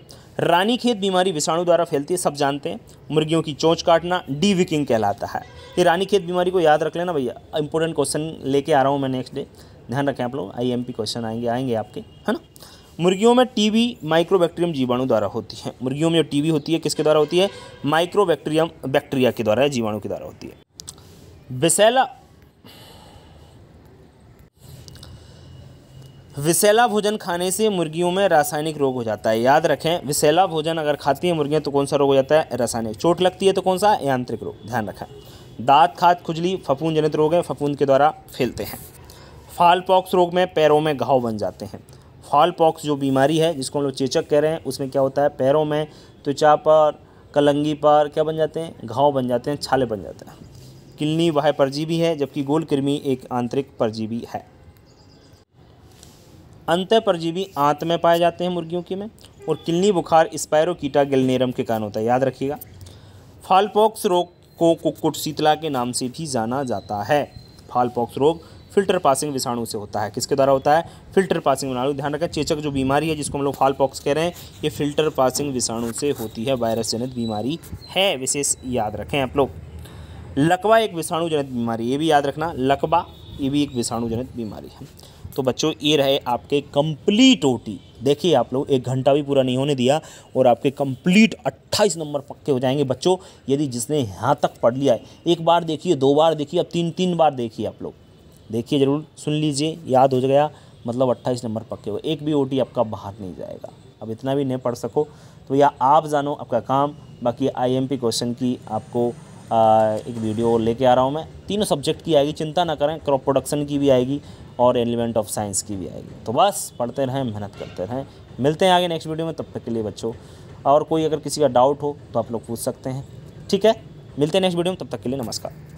Ranikhet बीमारी विषाणु द्वारा फैलती है सब जानते हैं मुर्गियों की चोंच काटना डी विकिंग कहलाता है ये रानी खेत बीमारी को याद रख लेना भैया इंपॉर्टेंट क्वेश्चन लेके आ रहा हूँ मैं नेक्स्ट डे ध्यान रखें आप लोग पी क्वेश्चन आएंगे आएंगे आपके है ना मुर्गियों में टीबी माइक्रोबैक्टीरियम जीवाणु द्वारा होती है मुर्गियों में जो टीबी होती है किसके द्वारा होती है माइक्रोबैक्टीरियम बैक्टीरिया के द्वारा जीवाणु के द्वारा होती है विशैला विसैला भोजन खाने से मुर्गियों में रासायनिक रोग हो जाता है याद रखें विशैला भोजन अगर खाती है मुर्गियाँ तो कौन सा रोग हो जाता है रासायनिक चोट लगती है तो कौन सा यांत्रिक रोग ध्यान रखें दांत खाद खुजली फफूंद जनित रोग हैं फफूंद के द्वारा फैलते हैं फाल पॉक्स रोग में पैरों में घाव बन जाते हैं फाल पॉक्स जो बीमारी है जिसको हम लोग चेचक कह रहे हैं उसमें क्या होता है पैरों में त्वचा पर कलंगी पर क्या बन जाते हैं घाव बन जाते हैं छाले बन जाते हैं किलनी वह परजीवी है जबकि गोल कृमि एक आंतरिक परजीवी है अंत परजीवी आंत में पाए जाते हैं मुर्गियों की में और किलनी बुखार स्पायरोकीटा गिलनेरम के कारण होता है याद रखिएगा फालपॉक्स रोग को कुक्कुट शीतला के नाम से भी जाना जाता है फालपॉक्स रोग फिल्टर पासिंग विषाणु से होता है किसके द्वारा होता है फिल्टर पासिंग विषाणु ध्यान रखें चेचक जो बीमारी है जिसको हम लोग फालपॉक्स कह रहे हैं ये फिल्टर पासिंग विषाणु से होती है वायरस जनित बीमारी है विशेष याद रखें आप लोग लकवा एक विषाणु जनित बीमारी ये भी याद रखना लकवा ये भी एक विषाणु जनित बीमारी है तो बच्चों ये रहे आपके कंप्लीट ओटी देखिए आप लोग एक घंटा भी पूरा नहीं होने दिया और आपके कंप्लीट 28 नंबर पक्के हो जाएंगे बच्चों यदि जिसने यहाँ तक पढ़ लिया है एक बार देखिए दो बार देखिए अब तीन तीन बार देखिए आप लोग देखिए ज़रूर सुन लीजिए याद हो गया मतलब 28 नंबर पक्के हो एक भी ओटी आपका बाहर नहीं जाएगा अब इतना भी नहीं पढ़ सको तो या आप जानो आपका काम बाकी आई क्वेश्चन की आपको आ, एक वीडियो लेके आ रहा हूँ मैं तीनों सब्जेक्ट की आएगी चिंता ना करें क्रॉप प्रोडक्शन की भी आएगी और एलिमेंट ऑफ साइंस की भी आएगी तो बस पढ़ते रहें मेहनत करते रहें मिलते हैं आगे नेक्स्ट वीडियो में तब तक के लिए बच्चों और कोई अगर किसी का डाउट हो तो आप लोग पूछ सकते हैं ठीक है मिलते हैं नेक्स्ट वीडियो में तब तक के लिए नमस्कार